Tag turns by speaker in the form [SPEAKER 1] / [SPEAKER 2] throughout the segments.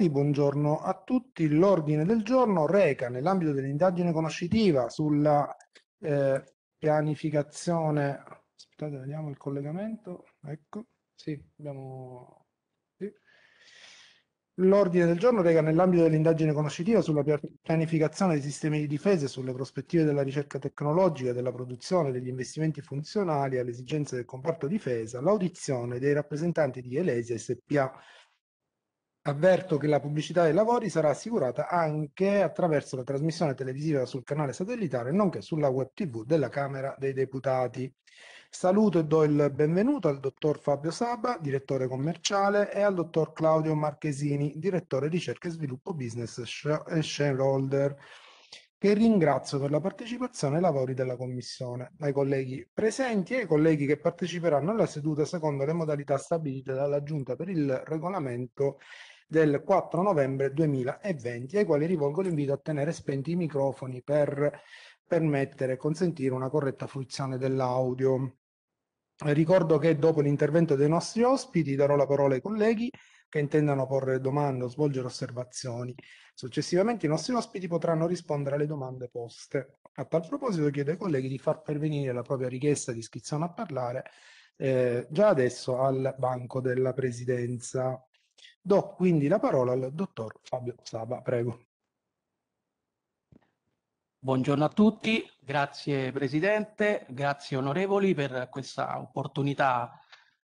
[SPEAKER 1] bentornati, buongiorno a tutti. L'ordine del giorno reca, nell'ambito dell'indagine conoscitiva sulla eh, pianificazione... Aspettate, vediamo il collegamento. Ecco, sì, abbiamo... Sì. L'ordine del giorno reca, nell'ambito dell'indagine conoscitiva sulla pianificazione dei sistemi di difesa e sulle prospettive della ricerca tecnologica, della produzione, degli investimenti funzionali alle esigenze del comparto difesa, l'audizione dei rappresentanti di Elesia SPA Avverto che la pubblicità dei lavori sarà assicurata anche attraverso la trasmissione televisiva sul canale satellitare, nonché sulla web TV della Camera dei Deputati. Saluto e do il benvenuto al dottor Fabio Saba, direttore commerciale, e al dottor Claudio Marchesini, direttore ricerca e sviluppo business e shareholder, che ringrazio per la partecipazione ai lavori della Commissione, ai colleghi presenti e ai colleghi che parteciperanno alla seduta secondo le modalità stabilite dalla Giunta per il regolamento del 4 novembre 2020, ai quali rivolgo l'invito a tenere spenti i microfoni per permettere e consentire una corretta fruizione dell'audio. Ricordo che dopo l'intervento dei nostri ospiti darò la parola ai colleghi che intendano porre domande o svolgere osservazioni. Successivamente i nostri ospiti potranno rispondere alle domande poste. A tal proposito chiedo ai colleghi di far pervenire la propria richiesta di iscrizione a parlare eh, già adesso al banco della presidenza. Do quindi la parola al dottor Fabio Saba, prego.
[SPEAKER 2] Buongiorno a tutti, grazie Presidente, grazie onorevoli per questa opportunità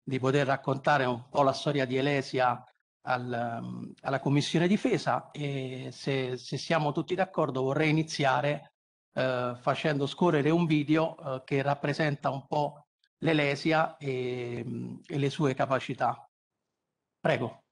[SPEAKER 2] di poter raccontare un po' la storia di Elesia al, ehm, alla Commissione Difesa e se, se siamo tutti d'accordo vorrei iniziare eh, facendo scorrere un video eh, che rappresenta un po' l'Elesia e, ehm, e le sue capacità. Prego.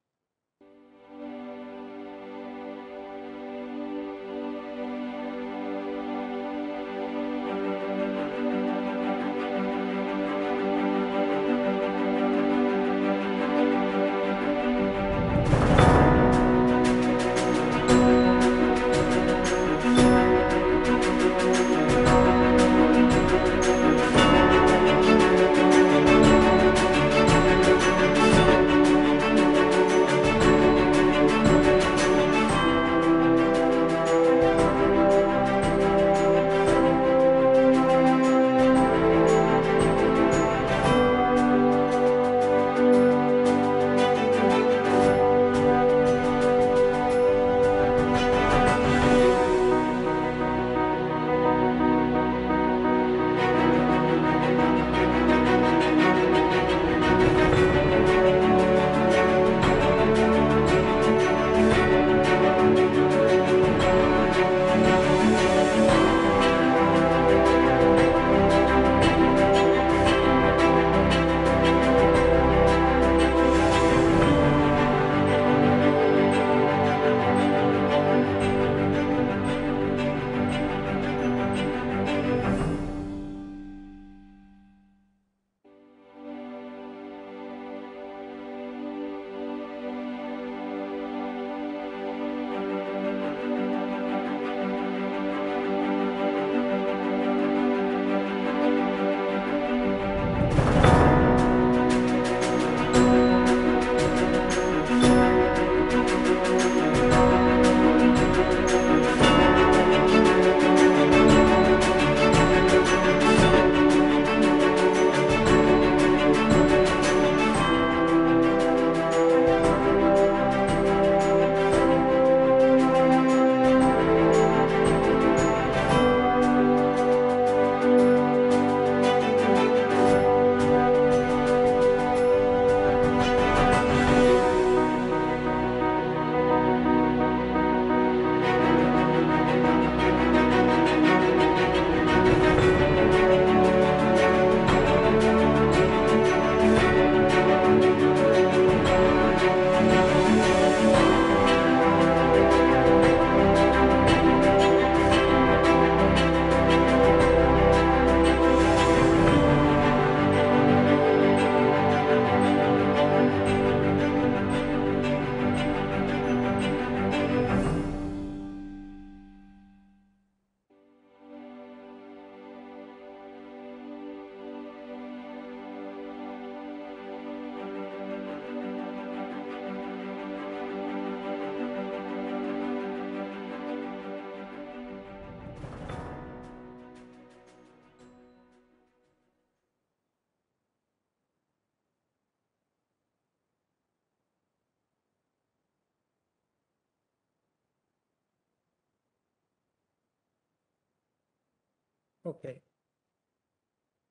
[SPEAKER 3] Ok.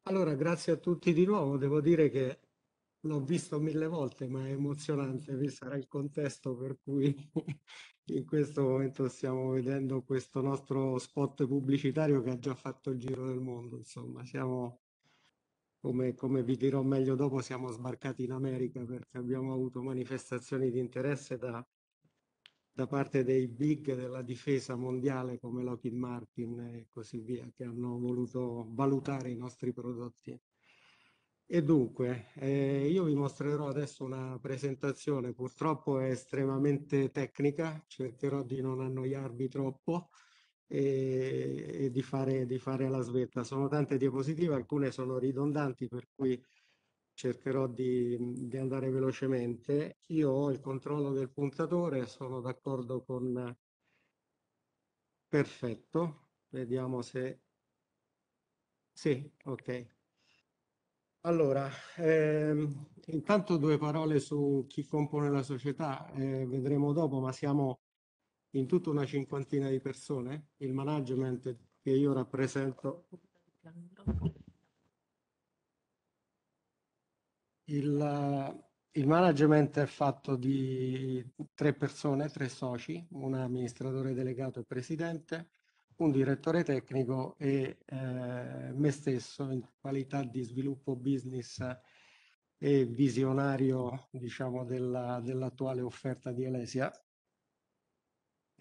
[SPEAKER 3] Allora, grazie a tutti di nuovo. Devo dire che l'ho visto mille volte, ma è emozionante, vi sarà il contesto per cui in questo momento stiamo vedendo questo nostro spot pubblicitario che ha già fatto il giro del mondo. Insomma, siamo, come, come vi dirò meglio dopo, siamo sbarcati in America perché abbiamo avuto manifestazioni di interesse da da parte dei big della difesa mondiale come Lockheed Martin e così via, che hanno voluto valutare i nostri prodotti. E dunque, eh, io vi mostrerò adesso una presentazione, purtroppo è estremamente tecnica, cercherò di non annoiarvi troppo e, e di, fare, di fare alla svetta. Sono tante diapositive, alcune sono ridondanti, per cui cercherò di, di, andare velocemente. Io ho il controllo del puntatore, sono d'accordo con perfetto. Vediamo se... Sì, ok. Allora, ehm, intanto due parole su chi compone la società, eh, vedremo dopo, ma siamo in tutta una cinquantina di persone. Il management che io rappresento... Il, il management è fatto di tre persone, tre soci, un amministratore delegato e presidente, un direttore tecnico e eh, me stesso in qualità di sviluppo business e visionario diciamo, della, dell'attuale offerta di Alesia.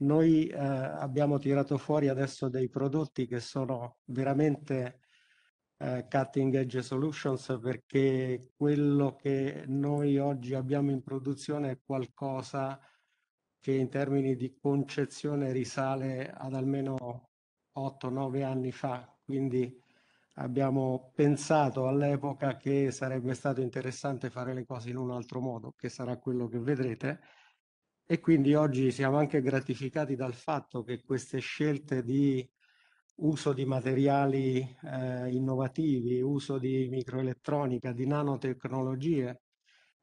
[SPEAKER 3] Noi eh, abbiamo tirato fuori adesso dei prodotti che sono veramente eh, cutting edge solutions perché quello che noi oggi abbiamo in produzione è qualcosa che in termini di concezione risale ad almeno 8-9 anni fa, quindi abbiamo pensato all'epoca che sarebbe stato interessante fare le cose in un altro modo, che sarà quello che vedrete. E quindi oggi siamo anche gratificati dal fatto che queste scelte di uso di materiali eh, innovativi, uso di microelettronica, di nanotecnologie,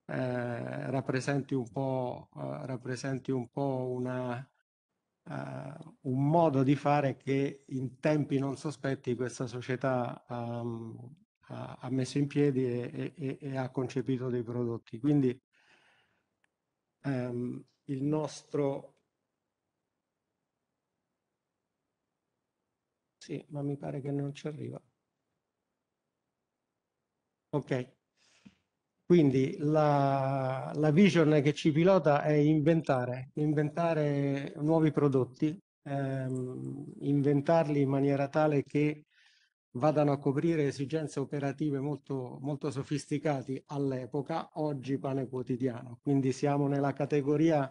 [SPEAKER 3] eh, rappresenti un po', eh, rappresenti un, po una, eh, un, modo di fare che in tempi non sospetti questa società um, ha, messo in piedi e, e, e, ha concepito dei prodotti. Quindi ehm, il nostro Sì, ma mi pare che non ci arriva. Ok. Quindi la, la, vision che ci pilota è inventare, inventare nuovi prodotti, ehm, inventarli in maniera tale che vadano a coprire esigenze operative molto, molto sofisticate all'epoca, oggi pane quotidiano. Quindi siamo nella categoria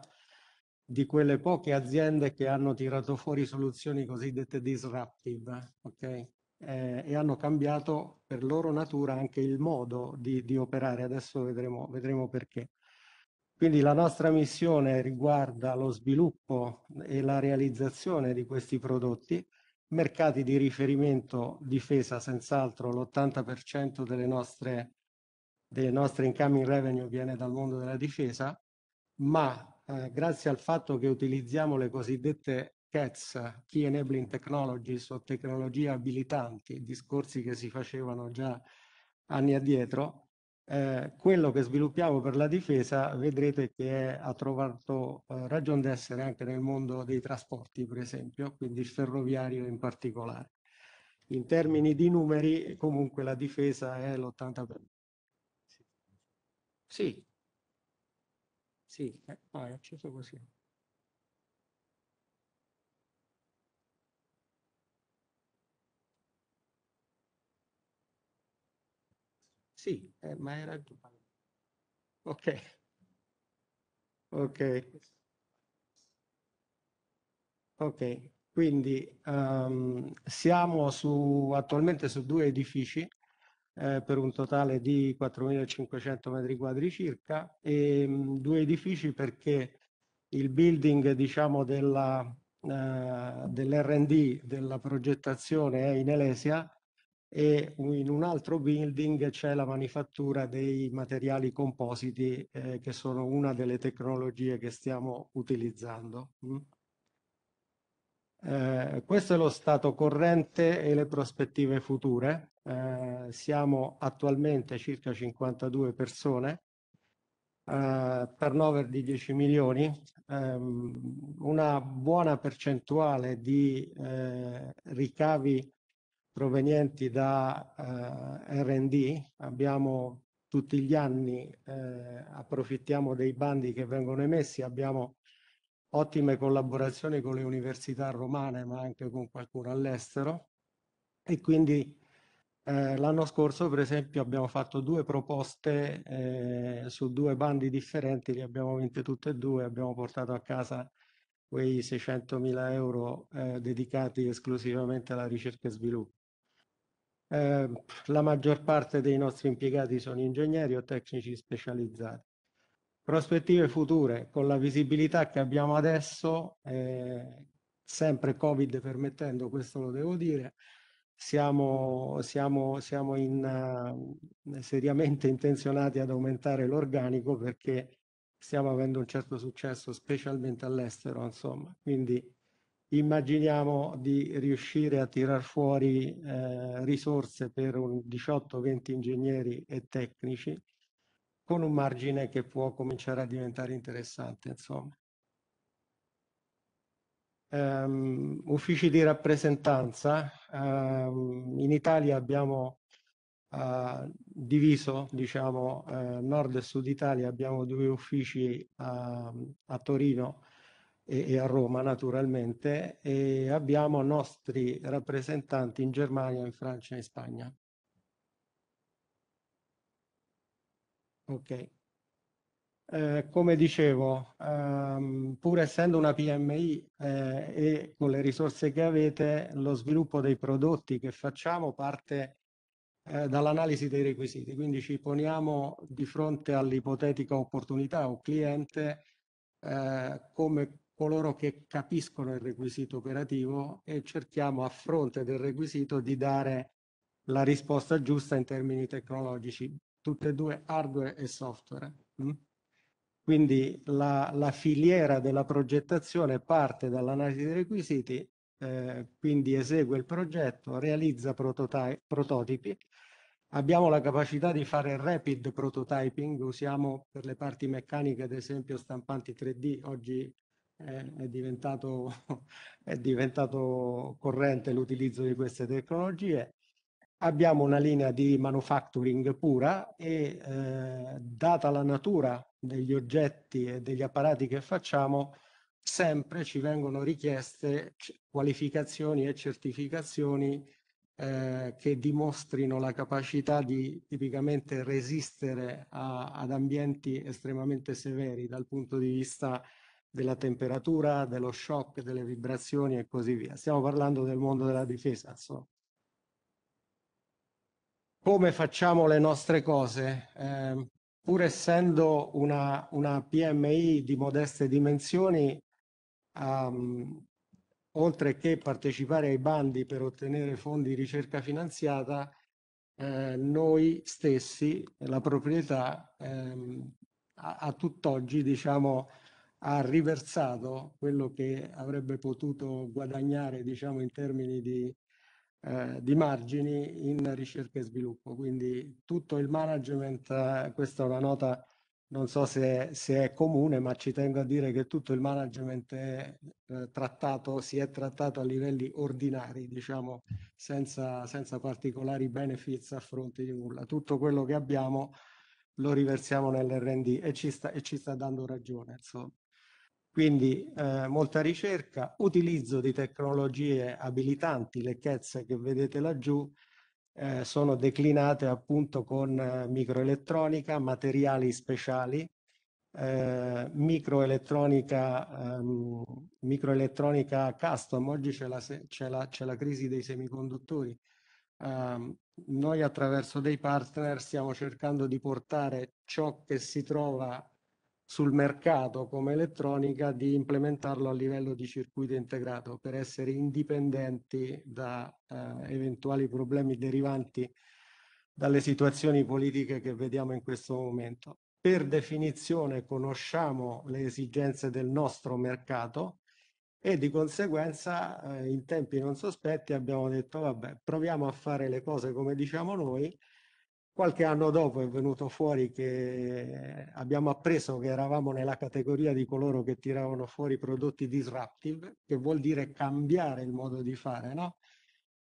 [SPEAKER 3] di quelle poche aziende che hanno tirato fuori soluzioni cosiddette disruptive, okay? eh, e hanno cambiato per loro natura anche il modo di, di operare. Adesso vedremo, vedremo perché. Quindi la nostra missione riguarda lo sviluppo e la realizzazione di questi prodotti, mercati di riferimento difesa senz'altro l'80% delle nostre, delle nostre incoming revenue viene dal mondo della difesa, ma eh, grazie al fatto che utilizziamo le cosiddette CATS, Key Enabling Technologies o tecnologie abilitanti, discorsi che si facevano già anni addietro, eh, quello che sviluppiamo per la difesa vedrete che ha trovato eh, ragione d'essere anche nel mondo dei trasporti, per esempio, quindi il ferroviario in particolare. In termini di numeri, comunque la difesa è l'80%.
[SPEAKER 4] Sì, sì, eh, ah, è
[SPEAKER 3] acceso così. Sì, eh, ma era... Ok. Ok. Ok, quindi um, siamo su, attualmente su due edifici eh, per un totale di 4.500 metri quadri circa e ehm, mh, due edifici perché il building diciamo, della, eh, dell'R&D della progettazione è in Elesia e in un altro building c'è la manifattura dei materiali compositi eh, che sono una delle tecnologie che stiamo utilizzando. Mm. Eh, questo è lo stato corrente e le prospettive future. Eh, siamo attualmente circa 52 persone, eh, turnover di 10 milioni, ehm, una buona percentuale di eh, ricavi provenienti da eh, RD. Abbiamo tutti gli anni, approfittiamo dei bandi che vengono emessi, abbiamo ottime collaborazioni con le università romane, ma anche con qualcuno all'estero. E quindi eh, l'anno scorso, per esempio, abbiamo fatto due proposte eh, su due bandi differenti, li abbiamo vinte tutte e due, abbiamo portato a casa quei 600 mila euro eh, dedicati esclusivamente alla ricerca e sviluppo. Eh, la maggior parte dei nostri impiegati sono ingegneri o tecnici specializzati prospettive future, con la visibilità che abbiamo adesso, eh, sempre Covid permettendo, questo lo devo dire, siamo, siamo, siamo in, uh, seriamente intenzionati ad aumentare l'organico perché stiamo avendo un certo successo, specialmente all'estero, insomma. Quindi immaginiamo di riuscire a tirar fuori eh, risorse per 18-20 ingegneri e tecnici con un margine che può cominciare a diventare interessante. Insomma. Um, uffici di rappresentanza, um, in Italia abbiamo uh, diviso, diciamo, uh, nord e sud Italia, abbiamo due uffici a, ehm, a Torino e, e, a Roma naturalmente e abbiamo nostri rappresentanti in Germania, in Francia e in Spagna. Ok. Eh, come dicevo, ehm, pur essendo una PMI eh, e con le risorse che avete, lo sviluppo dei prodotti che facciamo parte eh, dall'analisi dei requisiti, quindi ci poniamo di fronte all'ipotetica opportunità o cliente eh, come coloro che capiscono il requisito operativo e cerchiamo a fronte del requisito di dare la risposta giusta in termini tecnologici tutte e due hardware e software. Mm? Quindi la, la filiera della progettazione parte dall'analisi dei requisiti, eh, quindi esegue il progetto, realizza prototipi. Abbiamo la capacità di fare rapid prototyping, usiamo per le parti meccaniche, ad esempio stampanti 3D, oggi è diventato, è diventato, corrente l'utilizzo di queste tecnologie. Abbiamo una linea di manufacturing pura e eh, data la natura degli oggetti e degli apparati che facciamo, sempre ci vengono richieste qualificazioni e certificazioni eh, che dimostrino la capacità di tipicamente resistere a, ad ambienti estremamente severi dal punto di vista della temperatura, dello shock, delle vibrazioni e così via. Stiamo parlando del mondo della difesa, insomma come facciamo le nostre cose, eh, pur essendo una, una, PMI di modeste dimensioni, um, oltre che partecipare ai bandi per ottenere fondi di ricerca finanziata, eh, noi stessi, la proprietà, ehm, a, a tutt'oggi diciamo, ha riversato quello che avrebbe potuto guadagnare diciamo, in termini di eh, di margini in ricerca e sviluppo. Quindi tutto il management, eh, questa è una nota, non so se, se è comune, ma ci tengo a dire che tutto il management è, eh, trattato, si è trattato a livelli ordinari, diciamo, senza, senza particolari benefits a fronte di nulla. Tutto quello che abbiamo lo riversiamo nell'RD e, ci sta, e ci sta dando ragione. Insomma. Quindi eh, molta ricerca, utilizzo di tecnologie abilitanti, le chezze che vedete laggiù, eh, sono declinate appunto con eh, microelettronica, materiali speciali, eh, microelettronica, ehm, microelettronica custom, oggi c'è la, la, la, crisi dei semiconduttori. Ehm, noi attraverso dei partner stiamo cercando di portare ciò che si trova sul mercato come elettronica di implementarlo a livello di circuito integrato per essere indipendenti da eh, eventuali problemi derivanti dalle situazioni politiche che vediamo in questo momento. Per definizione conosciamo le esigenze del nostro mercato e di conseguenza eh, in tempi non sospetti abbiamo detto vabbè proviamo a fare le cose come diciamo noi Qualche anno dopo è venuto fuori che abbiamo appreso che eravamo nella categoria di coloro che tiravano fuori prodotti disruptive, che vuol dire cambiare il modo di fare, no?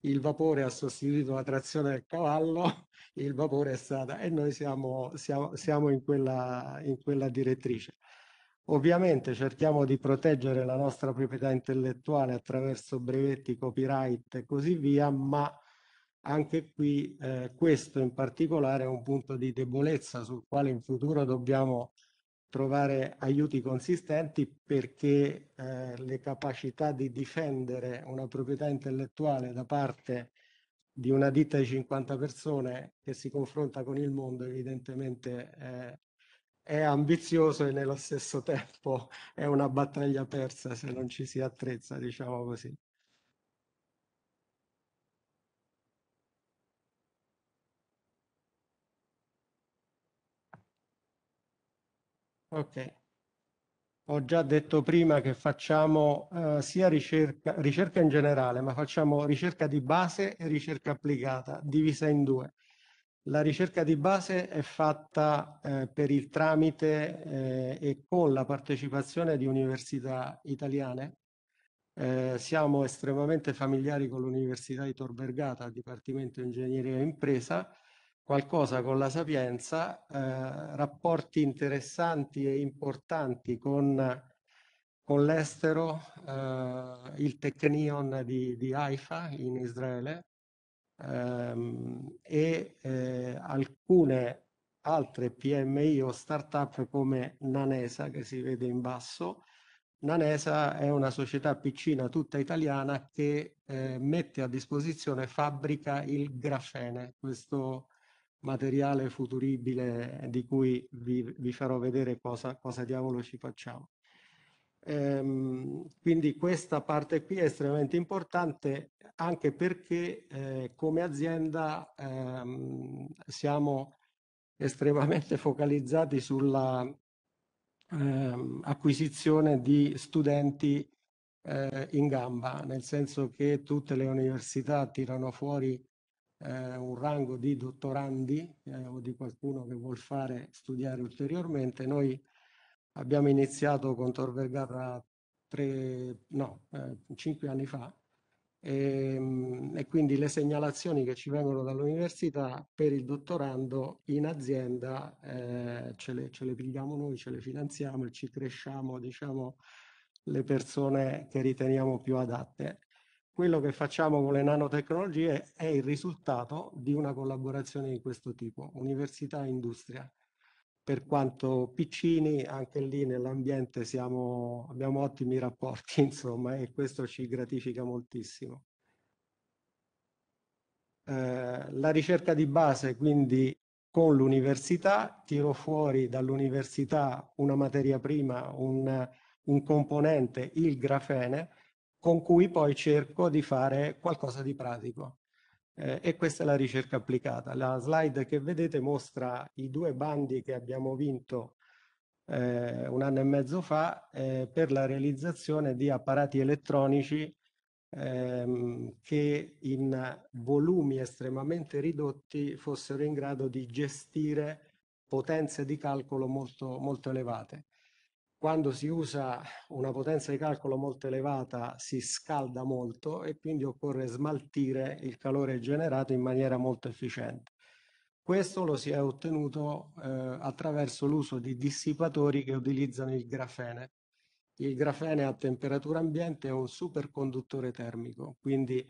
[SPEAKER 3] Il vapore ha sostituito la trazione del cavallo, il vapore è stata... e noi siamo, siamo, siamo in, quella, in quella direttrice. Ovviamente cerchiamo di proteggere la nostra proprietà intellettuale attraverso brevetti, copyright e così via, ma anche qui eh, questo in particolare è un punto di debolezza sul quale in futuro dobbiamo trovare aiuti consistenti perché eh, le capacità di difendere una proprietà intellettuale da parte di una ditta di 50 persone che si confronta con il mondo evidentemente eh, è ambizioso e nello stesso tempo è una battaglia persa se non ci si attrezza, diciamo così. Ok. Ho già detto prima che facciamo eh, sia ricerca, ricerca in generale, ma facciamo ricerca di base e ricerca applicata, divisa in due. La ricerca di base è fatta eh, per il tramite eh, e con la partecipazione di università italiane. Eh, siamo estremamente familiari con l'Università di Tor Vergata, Dipartimento Ingegneria e Impresa, qualcosa con la Sapienza, eh, rapporti interessanti e importanti con, con l'estero, eh, il Technion di, di, Haifa in Israele ehm, e eh, alcune altre PMI o startup come Nanesa che si vede in basso. Nanesa è una società piccina tutta italiana che eh, mette a disposizione, fabbrica il grafene, questo materiale futuribile di cui vi, vi farò vedere cosa, cosa, diavolo ci facciamo. Ehm, quindi questa parte qui è estremamente importante anche perché eh, come azienda ehm, siamo estremamente focalizzati sulla ehm, acquisizione di studenti eh, in gamba, nel senso che tutte le università tirano fuori eh, un rango di dottorandi eh, o di qualcuno che vuol fare studiare ulteriormente. Noi abbiamo iniziato con Tor Vergara tre, no, eh, cinque anni fa e, ehm, e, quindi le segnalazioni che ci vengono dall'università per il dottorando in azienda eh, ce le, ce, le, pigliamo noi, ce le finanziamo e ci cresciamo diciamo, le persone che riteniamo più adatte quello che facciamo con le nanotecnologie è il risultato di una collaborazione di questo tipo, università industria. Per quanto piccini, anche lì nell'ambiente abbiamo ottimi rapporti, insomma, e questo ci gratifica moltissimo. Eh, la ricerca di base, quindi con l'università, tiro fuori dall'università una materia prima, un, un componente, il grafene, con cui poi cerco di fare qualcosa di pratico. Eh, e questa è la ricerca applicata. La slide che vedete mostra i due bandi che abbiamo vinto eh, un anno e mezzo fa eh, per la realizzazione di apparati elettronici ehm, che in volumi estremamente ridotti fossero in grado di gestire potenze di calcolo molto, molto elevate quando si usa una potenza di calcolo molto elevata si scalda molto e quindi occorre smaltire il calore generato in maniera molto efficiente. Questo lo si è ottenuto eh, attraverso l'uso di dissipatori che utilizzano il grafene. Il grafene a temperatura ambiente è un superconduttore termico, quindi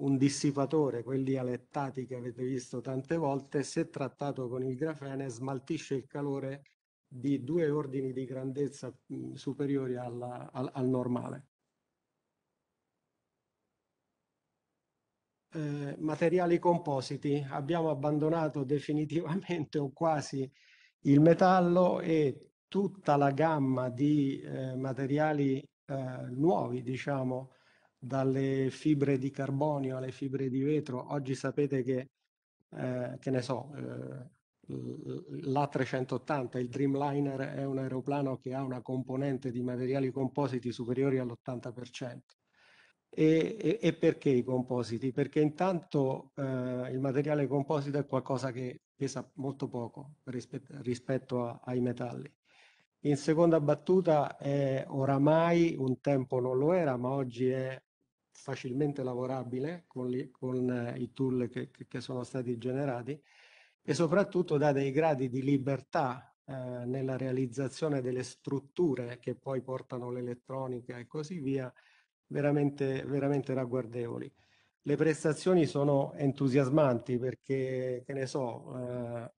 [SPEAKER 3] un dissipatore, quelli alettati che avete visto tante volte, se trattato con il grafene smaltisce il calore di due ordini di grandezza mh, mm, superiori alla, al, al, normale. Eh, materiali compositi, abbiamo abbandonato definitivamente o quasi il metallo e tutta la gamma di eh, materiali eh, nuovi, diciamo, dalle fibre di carbonio alle fibre di vetro. Oggi sapete che, eh, che ne so, eh, l'A380, il Dreamliner, è un aeroplano che ha una componente di materiali compositi superiori all'80%. E, e, e perché i compositi? Perché intanto eh, il materiale composito è qualcosa che pesa molto poco rispetto, rispetto a, ai metalli. In seconda battuta, è oramai un tempo non lo era, ma oggi è facilmente lavorabile con, li, con eh, i tool che, che sono stati generati e soprattutto dà dei gradi di libertà eh, nella realizzazione delle strutture che poi portano l'elettronica e così via, veramente, veramente ragguardevoli. Le prestazioni sono entusiasmanti perché, che ne so, eh,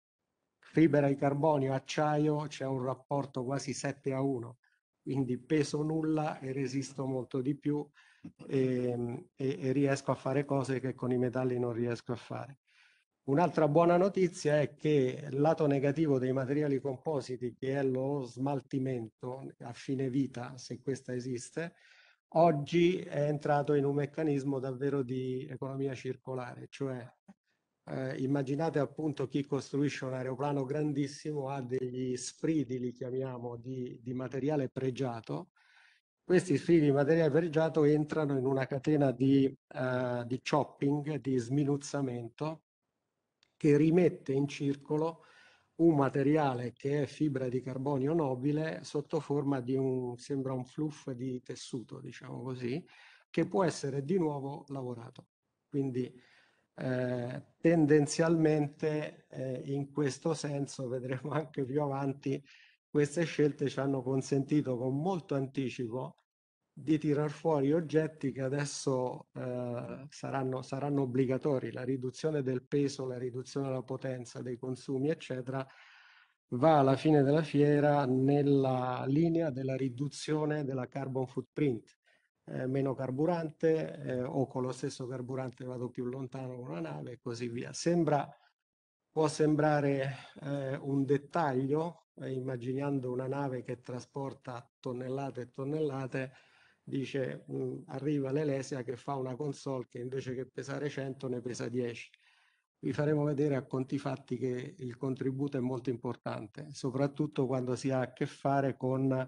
[SPEAKER 3] fibra di carbonio, acciaio, c'è un rapporto quasi 7 a 1, quindi peso nulla e resisto molto di più e, ehm, e, e riesco a fare cose che con i metalli non riesco a fare. Un'altra buona notizia è che il lato negativo dei materiali compositi, che è lo smaltimento a fine vita, se questa esiste, oggi è entrato in un meccanismo davvero di economia circolare, cioè eh, immaginate appunto chi costruisce un aeroplano grandissimo ha degli sfridi, li chiamiamo, di, di materiale pregiato. Questi sfridi di materiale pregiato entrano in una catena di, eh, di chopping, di sminuzzamento, che rimette in circolo un materiale che è fibra di carbonio nobile sotto forma di un, sembra un fluff di tessuto, diciamo così, che può essere di nuovo lavorato. Quindi eh, tendenzialmente eh, in questo senso, vedremo anche più avanti, queste scelte ci hanno consentito con molto anticipo di tirar fuori oggetti che adesso eh, saranno, saranno obbligatori, la riduzione del peso, la riduzione della potenza, dei consumi, eccetera, va alla fine della fiera nella linea della riduzione della carbon footprint. Eh, meno carburante eh, o con lo stesso carburante vado più lontano con la nave e così via. Sembra, può sembrare eh, un dettaglio, eh, immaginando una nave che trasporta tonnellate e tonnellate, dice mh, mm, arriva l'Elesia che fa una console che invece che pesare 100 ne pesa 10. Vi faremo vedere a conti fatti che il contributo è molto importante, soprattutto quando si ha a che fare con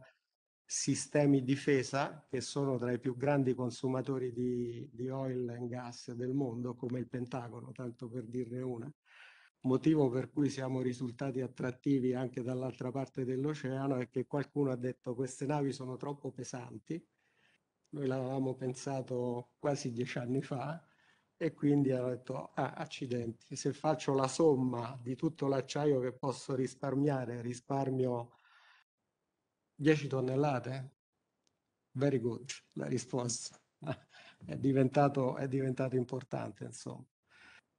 [SPEAKER 3] sistemi difesa che sono tra i più grandi consumatori di, di oil e gas del mondo, come il Pentagono, tanto per dirne una. Motivo per cui siamo risultati attrattivi anche dall'altra parte dell'oceano è che qualcuno ha detto queste navi sono troppo pesanti, noi l'avevamo pensato quasi dieci anni fa e quindi hanno detto, ah, accidenti, se faccio la somma di tutto l'acciaio che posso risparmiare, risparmio 10 tonnellate? Very good, la risposta. È diventato, è diventato importante, insomma.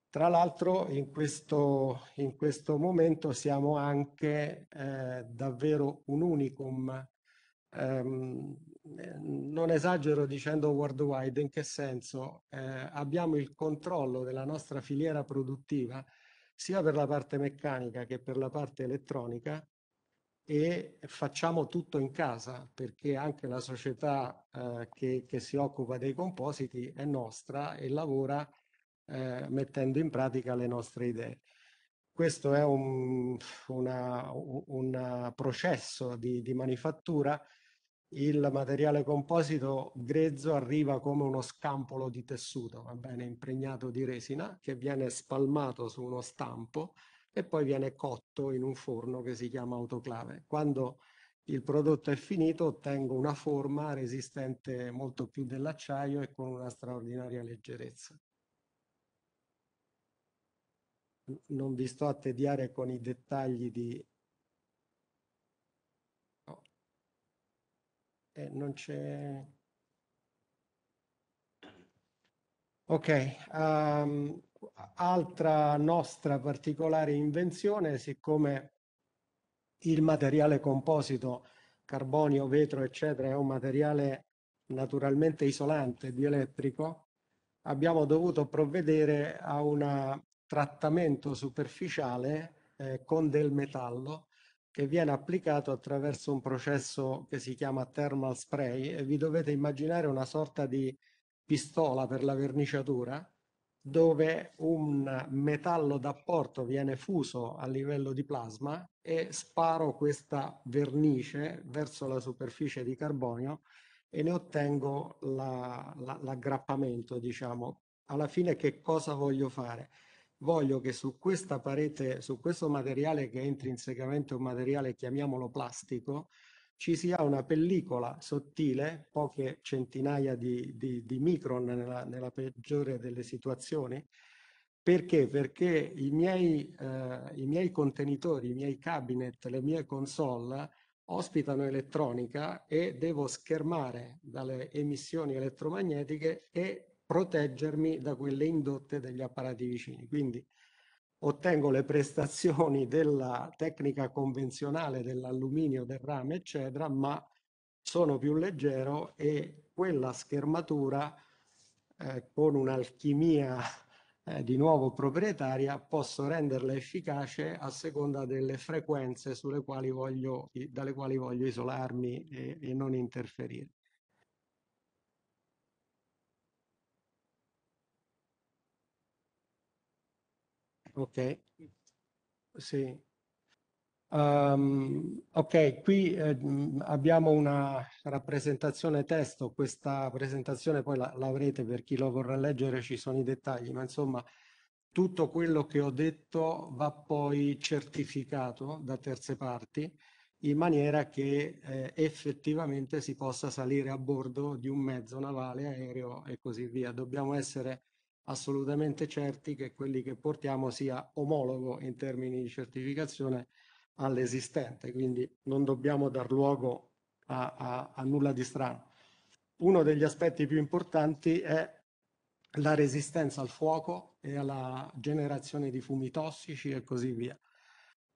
[SPEAKER 3] Tra l'altro in questo, in questo momento siamo anche eh, davvero un unicum. Ehm, eh, non esagero dicendo worldwide, in che senso? Eh, abbiamo il controllo della nostra filiera produttiva sia per la parte meccanica che per la parte elettronica e facciamo tutto in casa perché anche la società eh, che, che, si occupa dei compositi è nostra e lavora eh, mettendo in pratica le nostre idee. Questo è un, una, un processo di, di, manifattura il materiale composito grezzo arriva come uno scampolo di tessuto, va bene, impregnato di resina, che viene spalmato su uno stampo e poi viene cotto in un forno che si chiama autoclave. Quando il prodotto è finito ottengo una forma resistente molto più dell'acciaio e con una straordinaria leggerezza. Non vi sto a tediare con i dettagli di eh, non c'è... Ok, um, altra nostra particolare invenzione, siccome il materiale composito, carbonio, vetro, eccetera, è un materiale naturalmente isolante dielettrico, abbiamo dovuto provvedere a un trattamento superficiale eh, con del metallo che viene applicato attraverso un processo che si chiama thermal spray e vi dovete immaginare una sorta di pistola per la verniciatura dove un metallo d'apporto viene fuso a livello di plasma e sparo questa vernice verso la superficie di carbonio e ne ottengo la, la, l'aggrappamento, diciamo. Alla fine che cosa voglio fare? voglio che su questa parete, su questo materiale che è intrinsecamente un materiale, chiamiamolo plastico, ci sia una pellicola sottile, poche centinaia di, di, di micron nella, nella, peggiore delle situazioni, perché? Perché i miei, eh, i miei contenitori, i miei cabinet, le mie console ospitano elettronica e devo schermare dalle emissioni elettromagnetiche e proteggermi da quelle indotte dagli apparati vicini. Quindi ottengo le prestazioni della tecnica convenzionale dell'alluminio, del rame, eccetera, ma sono più leggero e quella schermatura eh, con un'alchimia eh, di nuovo proprietaria posso renderla efficace a seconda delle frequenze quali voglio, dalle quali voglio isolarmi e, e non interferire. Ok, sì. Um, ok, qui eh, abbiamo una rappresentazione testo, questa presentazione poi l'avrete la, per chi lo vorrà leggere, ci sono i dettagli, ma insomma tutto quello che ho detto va poi certificato da terze parti in maniera che eh, effettivamente si possa salire a bordo di un mezzo navale, aereo e così via. Dobbiamo essere assolutamente certi che quelli che portiamo sia omologo in termini di certificazione all'esistente, quindi non dobbiamo dar luogo a, a, a nulla di strano. Uno degli aspetti più importanti è la resistenza al fuoco e alla generazione di fumi tossici e così via.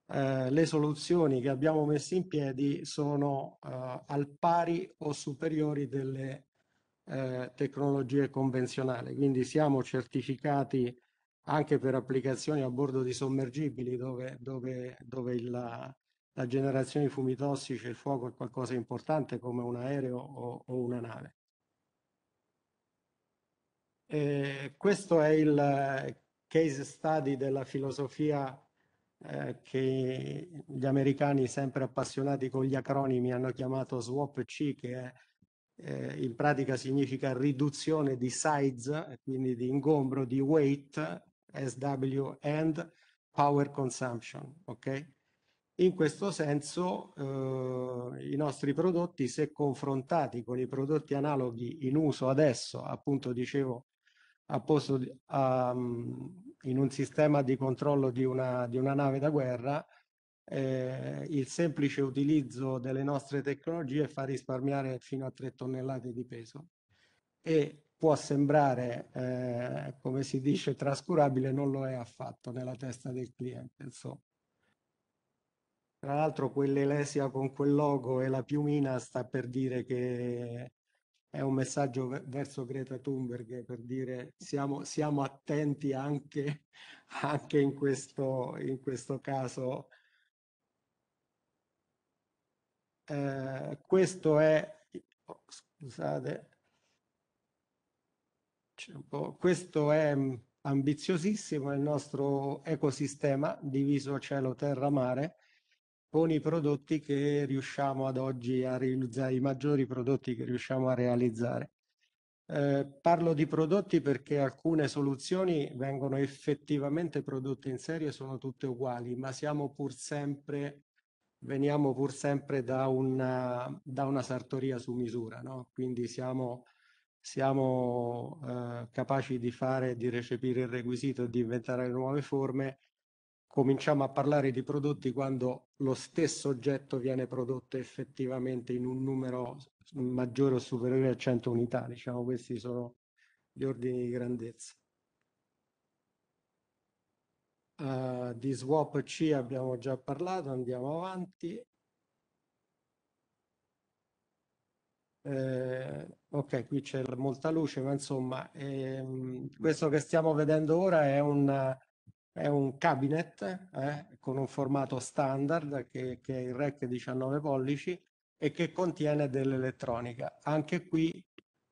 [SPEAKER 3] Eh, le soluzioni che abbiamo messo in piedi sono eh, al pari o superiori delle eh, tecnologie convenzionali, quindi siamo certificati anche per applicazioni a bordo di sommergibili dove, dove, dove la, la, generazione di fumi tossici e il fuoco è qualcosa di importante come un aereo o, o una nave. E questo è il eh, case study della filosofia eh, che gli americani sempre appassionati con gli acronimi hanno chiamato SWAP-C, che è eh, in pratica significa riduzione di size, quindi di ingombro, di weight, SW and power consumption, ok? In questo senso eh, i nostri prodotti, se confrontati con i prodotti analoghi in uso adesso, appunto dicevo, a posto di, um, in un sistema di controllo di una, di una nave da guerra, eh, il semplice utilizzo delle nostre tecnologie fa risparmiare fino a 3 tonnellate di peso e può sembrare, eh, come si dice, trascurabile, non lo è affatto nella testa del cliente. Insomma. Tra l'altro quell'elesia con quel logo e la piumina sta per dire che è un messaggio verso Greta Thunberg per dire siamo, siamo attenti anche, anche in, questo, in questo caso eh, questo è, oh, scusate, questo è mm, ambiziosissimo, il nostro ecosistema diviso cielo, terra, mare, con i prodotti che riusciamo ad oggi a realizzare, i maggiori prodotti che riusciamo a realizzare. Eh, parlo di prodotti perché alcune soluzioni vengono effettivamente prodotte in serie, sono tutte uguali, ma siamo pur sempre veniamo pur sempre da una, da una sartoria su misura, no? quindi siamo, siamo eh, capaci di fare, di recepire il requisito, e di inventare nuove forme, cominciamo a parlare di prodotti quando lo stesso oggetto viene prodotto effettivamente in un numero maggiore o superiore a 100 unità, diciamo questi sono gli ordini di grandezza. Uh, di swap C abbiamo già parlato, andiamo avanti. Eh, ok, qui c'è molta luce, ma insomma, ehm, questo che stiamo vedendo ora è un, è un cabinet eh, con un formato standard che, che è il REC 19 pollici e che contiene dell'elettronica. Anche qui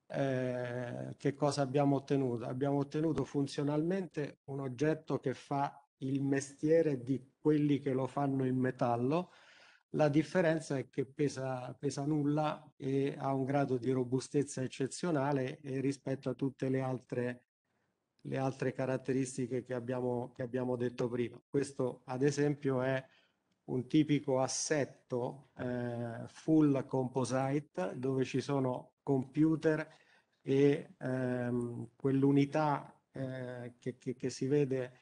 [SPEAKER 3] eh, che cosa abbiamo ottenuto? Abbiamo ottenuto funzionalmente un oggetto che fa il mestiere di quelli che lo fanno in metallo. La differenza è che pesa, pesa nulla e ha un grado di robustezza eccezionale rispetto a tutte le altre, le altre caratteristiche che abbiamo, che abbiamo detto prima. Questo, ad esempio, è un tipico assetto eh, full composite dove ci sono computer e ehm, quell'unità eh, che, che, che, si vede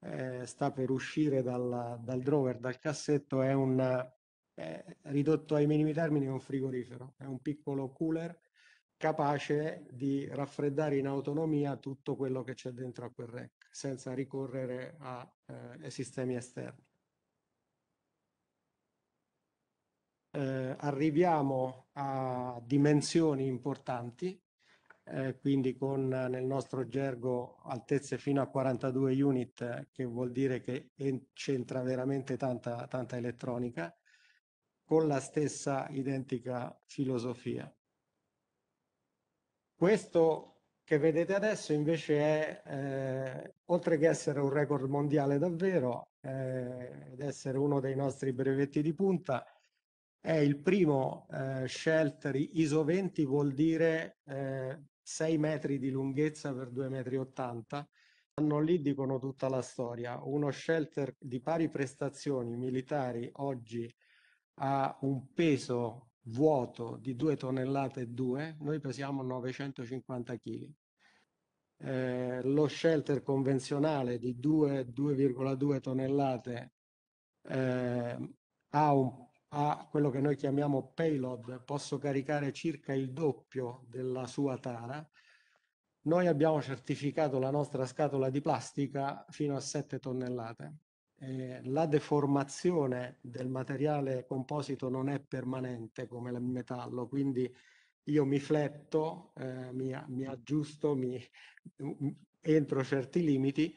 [SPEAKER 3] eh, sta per uscire dal, dal, drawer, dal cassetto, è un eh, ridotto ai minimi termini, è un frigorifero, è un piccolo cooler capace di raffreddare in autonomia tutto quello che c'è dentro a quel rack, senza ricorrere a eh, sistemi esterni. Eh, arriviamo a dimensioni importanti, eh, quindi con nel nostro gergo altezze fino a 42 unit, che vuol dire che c'entra veramente tanta, tanta elettronica, con la stessa identica filosofia. Questo che vedete adesso invece è, eh, oltre che essere un record mondiale davvero, eh, ed essere uno dei nostri brevetti di punta, è il primo eh, shelter ISO 20, vuol dire eh, 6 metri di lunghezza per 2,80 metri, vanno lì dicono tutta la storia. Uno shelter di pari prestazioni militari oggi ha un peso vuoto di 2 tonnellate e 2, noi pesiamo 950 kg. Eh, lo shelter convenzionale di 2,2 tonnellate eh, ha un ha quello che noi chiamiamo payload, posso caricare circa il doppio della sua tara. Noi abbiamo certificato la nostra scatola di plastica fino a 7 tonnellate. Eh, la deformazione del materiale composito non è permanente come il metallo, quindi io mi fletto, eh, mi, mi, aggiusto, mi, entro certi limiti,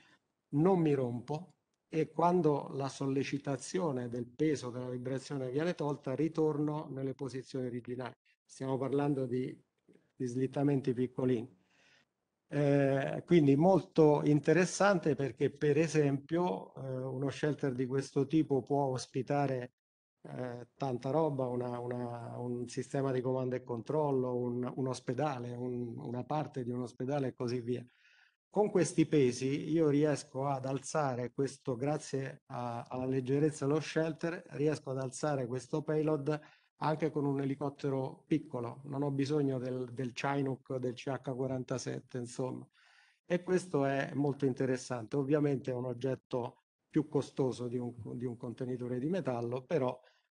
[SPEAKER 3] non mi rompo, e quando la sollecitazione del peso della vibrazione viene tolta ritorno nelle posizioni originali. Stiamo parlando di, di slittamenti piccolini. Eh, quindi molto interessante perché per esempio eh, uno shelter di questo tipo può ospitare eh, tanta roba, una, una, un sistema di comando e controllo, un, un ospedale, un, una parte di un ospedale e così via con questi pesi io riesco ad alzare questo, grazie a, alla leggerezza dello shelter, riesco ad alzare questo payload anche con un elicottero piccolo, non ho bisogno del, del Chinook, del CH-47, insomma. E questo è molto interessante. Ovviamente è un oggetto più costoso di un, di un contenitore di metallo, però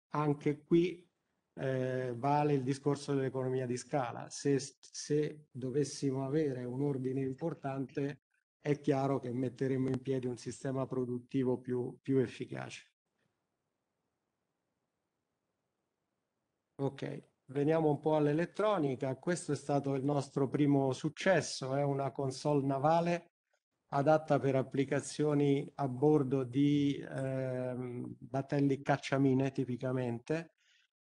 [SPEAKER 3] anche qui eh, vale il discorso dell'economia di scala. Se, se dovessimo avere un ordine importante, è chiaro che metteremo in piedi un sistema produttivo più, più efficace. Ok, veniamo un po' all'elettronica. Questo è stato il nostro primo successo, è eh? una console navale adatta per applicazioni a bordo di eh, battelli cacciamine tipicamente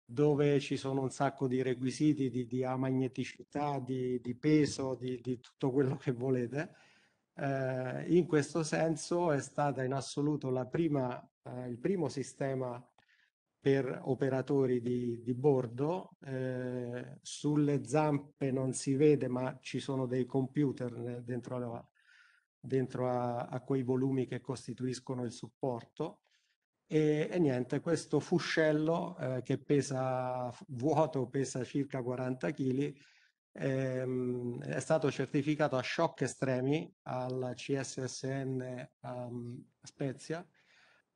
[SPEAKER 3] dove ci sono un sacco di requisiti di, di amagneticità, di, di peso, di, di, tutto quello che volete. Eh, in questo senso è stata in assoluto prima, eh, il primo sistema per operatori di, bordo. Eh, sulle zampe non si vede, ma ci sono dei computer dentro, a, dentro a, a quei volumi che costituiscono il supporto e, e niente, questo fuscello eh, che pesa vuoto, pesa circa 40 kg, ehm, è stato certificato a shock estremi alla CSSN um, ehm, Spezia.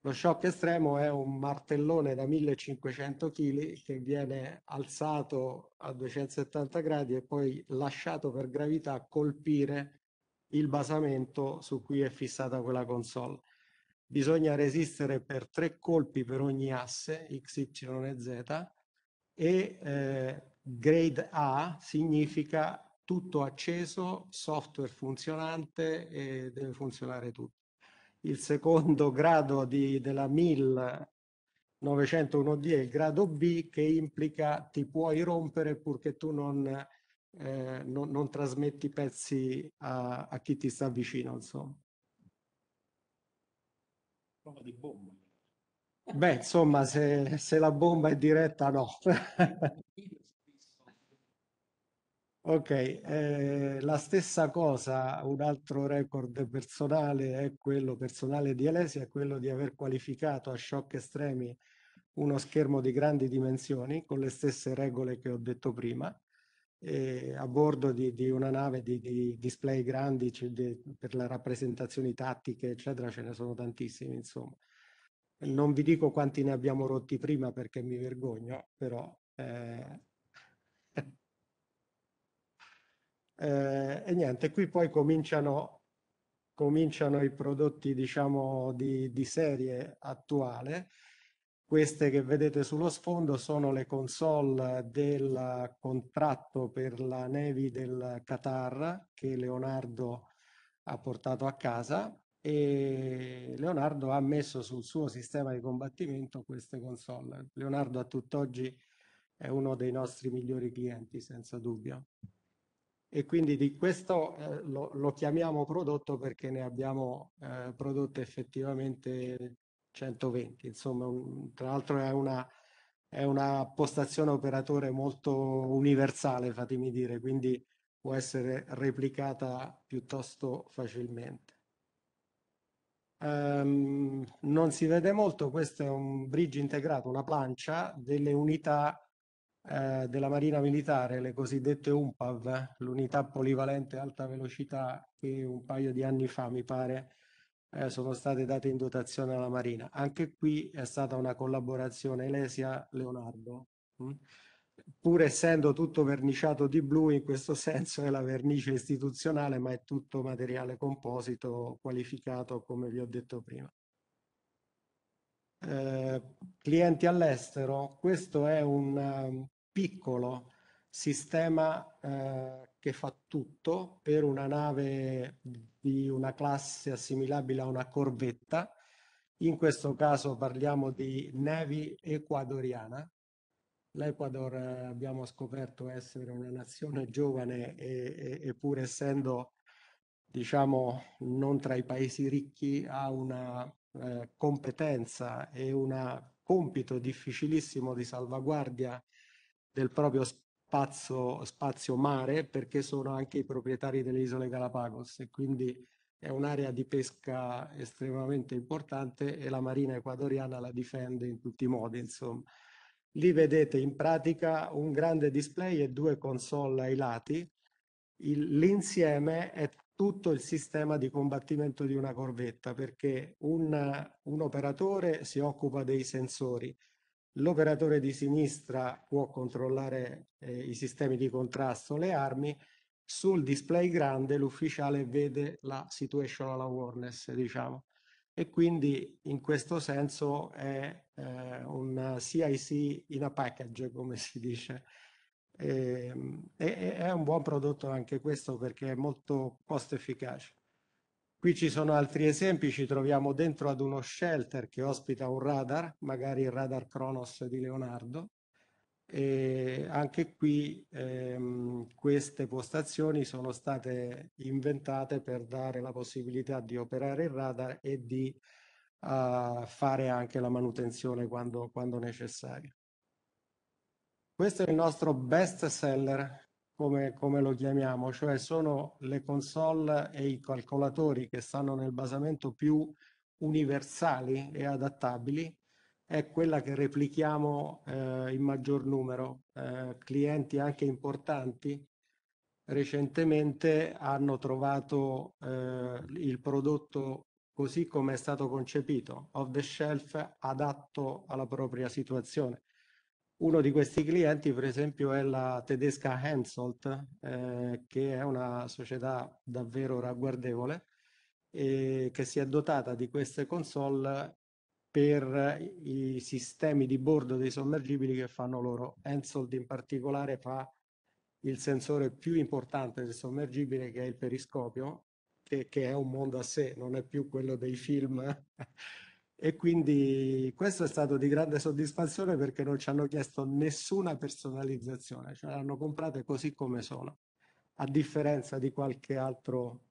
[SPEAKER 3] Lo shock estremo è un martellone da 1500 kg che viene alzato a 270 gradi e poi lasciato per gravità colpire il basamento su cui è fissata quella console bisogna resistere per tre colpi per ogni asse, x, y e z, e eh, grade A significa tutto acceso, software funzionante e deve funzionare tutto. Il secondo grado di, della 1901D è il grado B che implica ti puoi rompere purché tu non, eh, non, non trasmetti pezzi a, a chi ti sta vicino. Insomma prova di bomba. Beh, insomma, se, se la bomba è diretta, no. ok, eh, la stessa cosa, un altro record personale è quello personale di Alesi, è quello di aver qualificato a shock estremi uno schermo di grandi dimensioni con le stesse regole che ho detto prima eh, a bordo di, di, una nave di, di display grandi di, per le rappresentazioni tattiche, eccetera, ce ne sono tantissimi, insomma. Non vi dico quanti ne abbiamo rotti prima perché mi vergogno, però... Eh... eh, e niente, qui poi cominciano, cominciano i prodotti, diciamo, di, serie attuale, queste che vedete sullo sfondo sono le console del contratto per la Navy del Qatar che Leonardo ha portato a casa e Leonardo ha messo sul suo sistema di combattimento queste console. Leonardo a tutt'oggi è uno dei nostri migliori clienti, senza dubbio. E quindi di questo eh, lo, lo, chiamiamo prodotto perché ne abbiamo eh, prodotte effettivamente 120, insomma, un, tra l'altro è una, è una postazione operatore molto universale, fatemi dire, quindi può essere replicata piuttosto facilmente. Um, non si vede molto, questo è un bridge integrato, una plancia delle unità eh, della Marina Militare, le cosiddette UMPAV, l'unità polivalente alta velocità che un paio di anni fa, mi pare, eh, sono state date in dotazione alla Marina. Anche qui è stata una collaborazione Elesia-Leonardo. Mm? Pur essendo tutto verniciato di blu, in questo senso è la vernice istituzionale, ma è tutto materiale composito qualificato, come vi ho detto prima. Eh, clienti all'estero, questo è un um, piccolo sistema eh, che fa tutto per una nave di una classe assimilabile a una corvetta. In questo caso parliamo di Navy ecuadoriana. L'Ecuador eh, abbiamo scoperto essere una nazione giovane e, e, e pur essendo diciamo non tra i paesi ricchi ha una eh, competenza e un compito difficilissimo di salvaguardia del proprio spazio, spazio mare perché sono anche i proprietari delle isole Galapagos e quindi è un'area di pesca estremamente importante e la marina ecuadoriana la difende in tutti i modi. Insomma. Lì vedete in pratica un grande display e due console ai lati. L'insieme è tutto il sistema di combattimento di una corvetta perché un, un operatore si occupa dei sensori, l'operatore di sinistra può controllare eh, i sistemi di contrasto, le armi, sul display grande l'ufficiale vede la situational awareness, diciamo. E quindi in questo senso è eh, un CIC in a package, come si dice. E, ehm, è, un buon prodotto anche questo perché è molto cost efficace. Qui ci sono altri esempi, ci troviamo dentro ad uno shelter che ospita un radar, magari il radar Kronos di Leonardo, e anche qui ehm, queste postazioni sono state inventate per dare la possibilità di operare il radar e di uh, fare anche la manutenzione quando, quando necessario. Questo è il nostro best seller come, come, lo chiamiamo, cioè sono le console e i calcolatori che stanno nel basamento più universali e adattabili, è quella che replichiamo eh, in maggior numero. Eh, clienti anche importanti recentemente hanno trovato eh, il prodotto così come è stato concepito, off the shelf, adatto alla propria situazione. Uno di questi clienti, per esempio, è la tedesca Hensolt, eh, che è una società davvero ragguardevole, eh, che si è dotata di queste console per i sistemi di bordo dei sommergibili che fanno loro. Hensolt in particolare fa il sensore più importante del sommergibile che è il periscopio, che, che è un mondo a sé, non è più quello dei film e quindi questo è stato di grande soddisfazione perché non ci hanno chiesto nessuna personalizzazione, cioè l'hanno hanno comprate così come sono, a differenza di qualche altro.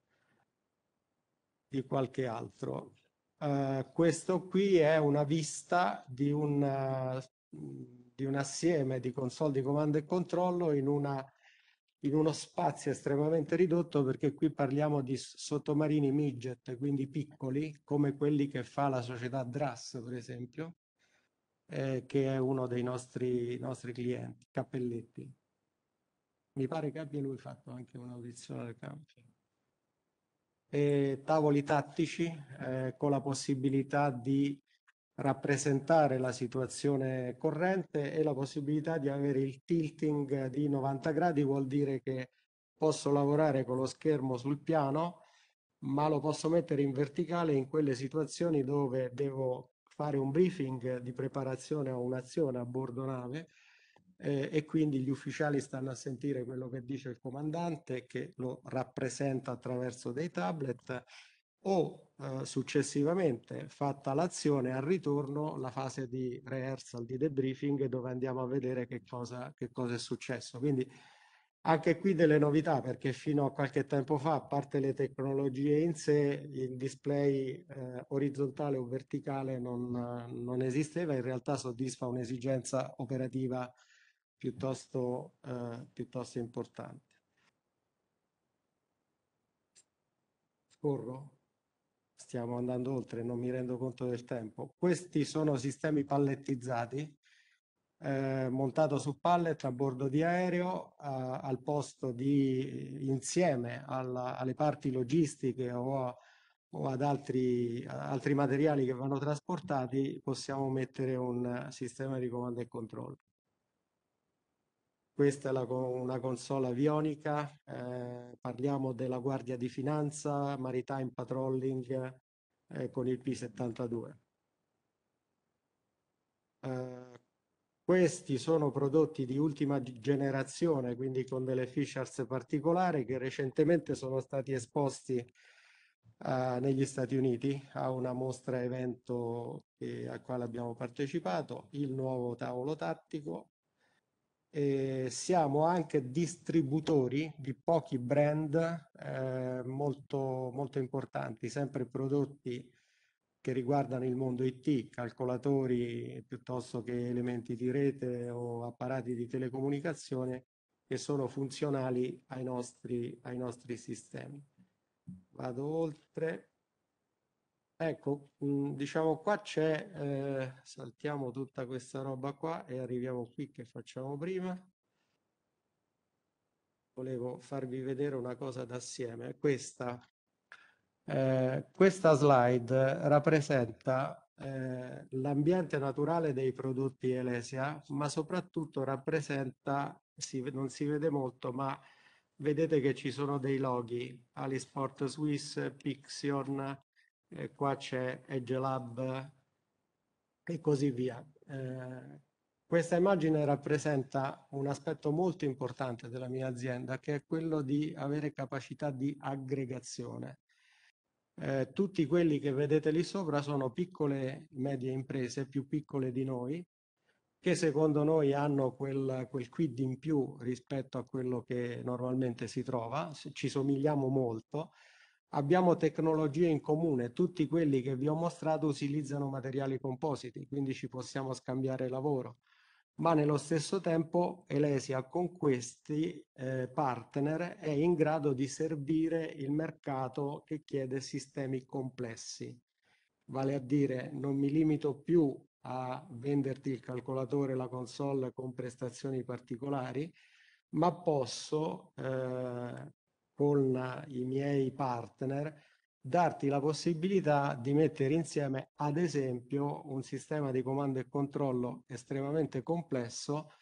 [SPEAKER 3] Di qualche altro. Uh, questo qui è una vista di un, uh, di un assieme di console di comando e controllo in una in uno spazio estremamente ridotto perché qui parliamo di sottomarini midget, quindi piccoli, come quelli che fa la società DRAS, per esempio, eh, che è uno dei nostri, nostri clienti, Cappelletti. Mi pare che abbia lui fatto anche un'audizione al campo. E tavoli tattici eh, con la possibilità di rappresentare la situazione corrente e la possibilità di avere il tilting di 90 gradi vuol dire che posso lavorare con lo schermo sul piano ma lo posso mettere in verticale in quelle situazioni dove devo fare un briefing di preparazione a un'azione a bordo nave eh, e quindi gli ufficiali stanno a sentire quello che dice il comandante che lo rappresenta attraverso dei tablet o eh, successivamente, fatta l'azione, al ritorno la fase di rehearsal, di debriefing, dove andiamo a vedere che cosa, che cosa è successo. Quindi anche qui delle novità, perché fino a qualche tempo fa, a parte le tecnologie in sé, il display eh, orizzontale o verticale non, non, esisteva, in realtà soddisfa un'esigenza operativa piuttosto, eh, piuttosto importante. Scorro? stiamo andando oltre, non mi rendo conto del tempo. Questi sono sistemi pallettizzati, eh, montato su pallet a bordo di aereo, a, al posto di, insieme alla, alle parti logistiche o, a, o ad altri, altri materiali che vanno trasportati, possiamo mettere un sistema di comando e controllo. Questa è la, una console avionica, eh, parliamo della Guardia di Finanza, Maritime Patrolling eh, con il P72. Eh, questi sono prodotti di ultima generazione, quindi con delle features particolari che recentemente sono stati esposti eh, negli Stati Uniti a una mostra evento che, a quale abbiamo partecipato, il nuovo tavolo tattico, e siamo anche distributori di pochi brand eh, molto, molto importanti, sempre prodotti che riguardano il mondo IT, calcolatori piuttosto che elementi di rete o apparati di telecomunicazione che sono funzionali ai nostri, ai nostri sistemi. Vado oltre. Ecco, mm, diciamo qua c'è, eh, saltiamo tutta questa roba qua e arriviamo qui che facciamo prima. Volevo farvi vedere una cosa d'assieme. Questa, eh, questa slide rappresenta eh, l'ambiente naturale dei prodotti Elesia, ma soprattutto rappresenta, si, non si vede molto, ma vedete che ci sono dei loghi, Alisport Swiss, Pixion, e qua c'è Edge Lab e così via. Eh, questa immagine rappresenta un aspetto molto importante della mia azienda, che è quello di avere capacità di aggregazione. Eh, tutti quelli che vedete lì sopra sono piccole medie imprese, più piccole di noi, che secondo noi hanno quel, quel quid in più rispetto a quello che normalmente si trova, ci somigliamo molto, abbiamo tecnologie in comune, tutti quelli che vi ho mostrato utilizzano materiali compositi, quindi ci possiamo scambiare lavoro, ma nello stesso tempo Elesia con questi eh, partner è in grado di servire il mercato che chiede sistemi complessi. Vale a dire, non mi limito più a venderti il calcolatore, la console con prestazioni particolari, ma posso eh, con i miei partner, darti la possibilità di mettere insieme, ad esempio, un sistema di comando e controllo estremamente complesso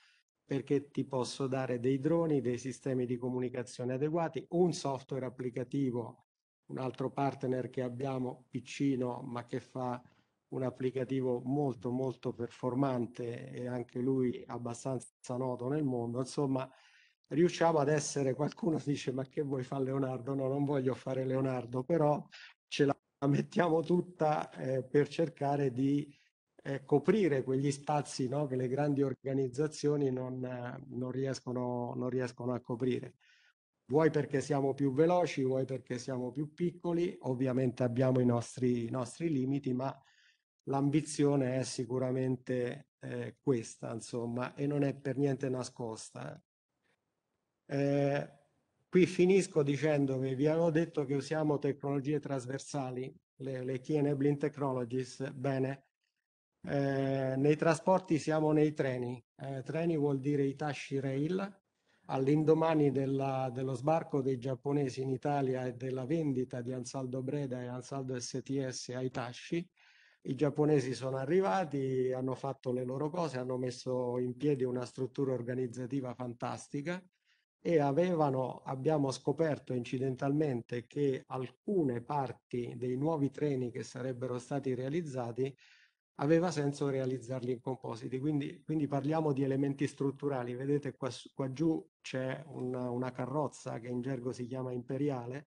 [SPEAKER 3] perché ti posso dare dei droni, dei sistemi di comunicazione adeguati, un software applicativo, un altro partner che abbiamo piccino ma che fa un applicativo molto molto performante e anche lui abbastanza noto nel mondo, insomma riusciamo ad essere, qualcuno dice ma che vuoi fare Leonardo? No, non voglio fare Leonardo, però ce la mettiamo tutta eh, per cercare di eh, coprire quegli spazi no, che le grandi organizzazioni non, non, riescono, non riescono a coprire. Vuoi perché siamo più veloci, vuoi perché siamo più piccoli, ovviamente abbiamo i nostri, i nostri limiti, ma l'ambizione è sicuramente eh, questa, insomma, e non è per niente nascosta. Eh. Eh, qui finisco dicendo che vi avevo detto che usiamo tecnologie trasversali, le, le key enabling technologies, bene. Eh, nei trasporti siamo nei treni, eh, treni vuol dire i Itachi Rail, all'indomani dello sbarco dei giapponesi in Italia e della vendita di Ansaldo Breda e Ansaldo STS ai Itachi, i giapponesi sono arrivati, hanno fatto le loro cose, hanno messo in piedi una struttura organizzativa fantastica e avevano, abbiamo scoperto incidentalmente che alcune parti dei nuovi treni che sarebbero stati realizzati aveva senso realizzarli in compositi. Quindi, quindi parliamo di elementi strutturali. Vedete qua, qua giù c'è una, una, carrozza che in gergo si chiama imperiale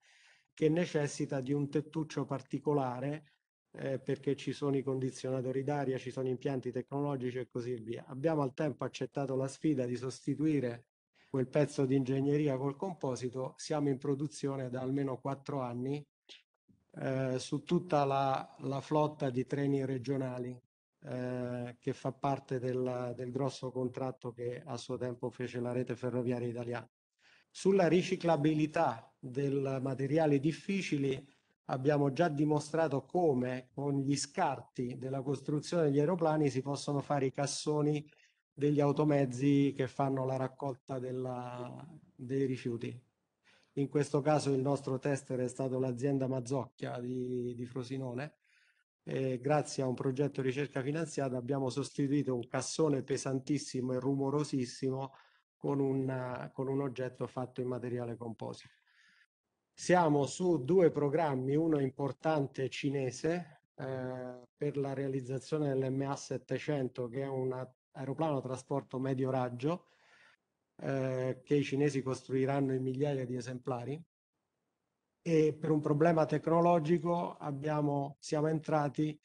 [SPEAKER 3] che necessita di un tettuccio particolare eh, perché ci sono i condizionatori d'aria, ci sono impianti tecnologici e così via. Abbiamo al tempo accettato la sfida di sostituire quel pezzo di ingegneria col composito, siamo in produzione da almeno quattro anni eh, su tutta la, la, flotta di treni regionali eh, che fa parte del, del grosso contratto che a suo tempo fece la rete ferroviaria italiana. Sulla riciclabilità del materiale difficili abbiamo già dimostrato come con gli scarti della costruzione degli aeroplani si possono fare i cassoni degli automezzi che fanno la raccolta della, dei rifiuti. In questo caso il nostro tester è stato l'azienda Mazzocchia di, di Frosinone e grazie a un progetto ricerca finanziata abbiamo sostituito un cassone pesantissimo e rumorosissimo con un, con un oggetto fatto in materiale composito. Siamo su due programmi, uno importante cinese eh, per la realizzazione dell'MA 700 che è una aeroplano trasporto medio raggio eh, che i cinesi costruiranno in migliaia di esemplari e per un problema tecnologico abbiamo, siamo entrati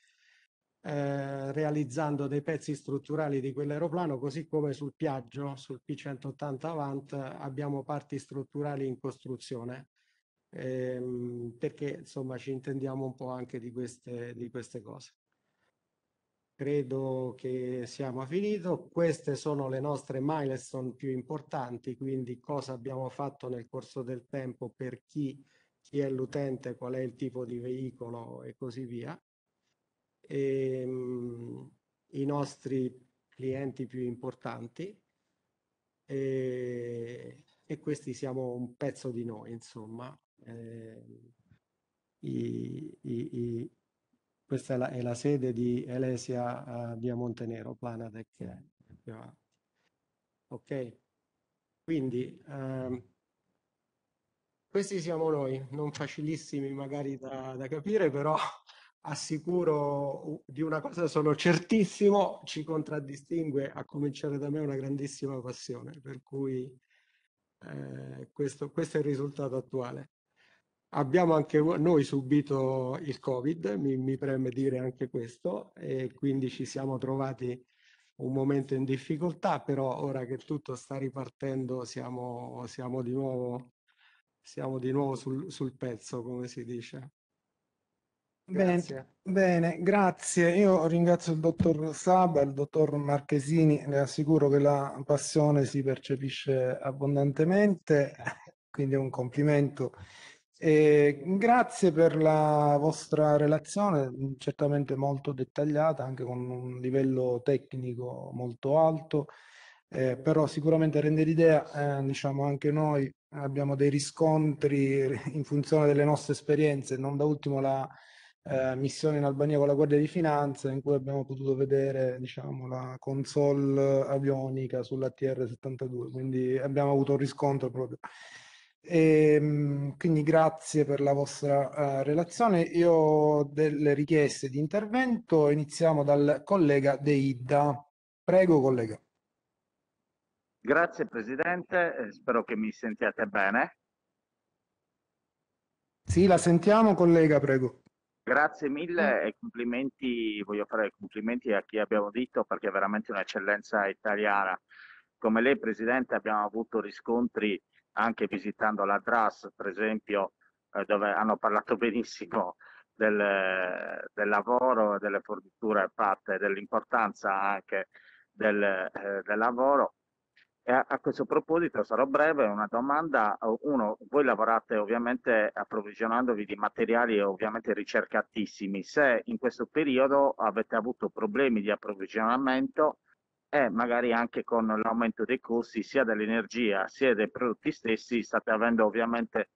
[SPEAKER 3] eh, realizzando dei pezzi strutturali di quell'aeroplano, così come sul Piaggio, sul P-180 Avant, abbiamo parti strutturali in costruzione, ehm, perché insomma ci intendiamo un po' anche di queste, di queste cose. Credo che siamo a finito. Queste sono le nostre milestone più importanti, quindi cosa abbiamo fatto nel corso del tempo per chi, chi è l'utente, qual è il tipo di veicolo e così via. E, ehm, mh, I nostri clienti più importanti e, e, questi siamo un pezzo di noi, insomma. Eh, i, i questa è la, è la sede di Elesia uh, eh, via Montenero, Planadec. Yeah. Ok, quindi um, questi siamo noi, non facilissimi magari da, da capire, però assicuro di una cosa sono certissimo, ci contraddistingue a cominciare da me una grandissima passione, per cui eh, questo, questo, è il risultato attuale. Abbiamo anche noi subito il Covid, mi, mi preme dire anche questo, e quindi ci siamo trovati un momento in difficoltà, però ora che tutto sta ripartendo siamo, siamo di nuovo, siamo di nuovo sul, sul pezzo, come si dice.
[SPEAKER 1] Grazie. Bene, bene, grazie. Io ringrazio il dottor Saba il dottor Marchesini, le assicuro che la passione si percepisce abbondantemente, quindi è un complimento e grazie per la vostra relazione, certamente molto dettagliata, anche con un livello tecnico molto alto, eh, però sicuramente rende l'idea, eh, diciamo anche noi abbiamo dei riscontri in funzione delle nostre esperienze, non da ultimo la eh, missione in Albania con la Guardia di Finanza in cui abbiamo potuto vedere diciamo, la console avionica sulla TR-72, quindi abbiamo avuto un riscontro proprio. E, ehm, quindi grazie per la vostra uh, relazione. Io ho delle richieste di intervento. Iniziamo dal collega De Idda. Prego, collega.
[SPEAKER 5] Grazie Presidente, spero che mi sentiate bene.
[SPEAKER 1] Sì, la sentiamo, collega, prego.
[SPEAKER 5] Grazie mille mm. e complimenti, voglio fare complimenti a chi abbiamo detto perché è veramente un'eccellenza italiana. Come lei Presidente abbiamo avuto riscontri anche visitando la DRAS, per esempio, eh, dove hanno parlato benissimo del, del lavoro, delle forniture fatte, dell'importanza anche del, eh, del lavoro. E a, a, questo proposito sarò breve, una domanda. Uno, voi lavorate ovviamente approvvigionandovi di materiali ovviamente ricercatissimi. Se in questo periodo avete avuto problemi di approvvigionamento e magari anche con l'aumento dei costi sia dell'energia sia dei prodotti stessi state avendo ovviamente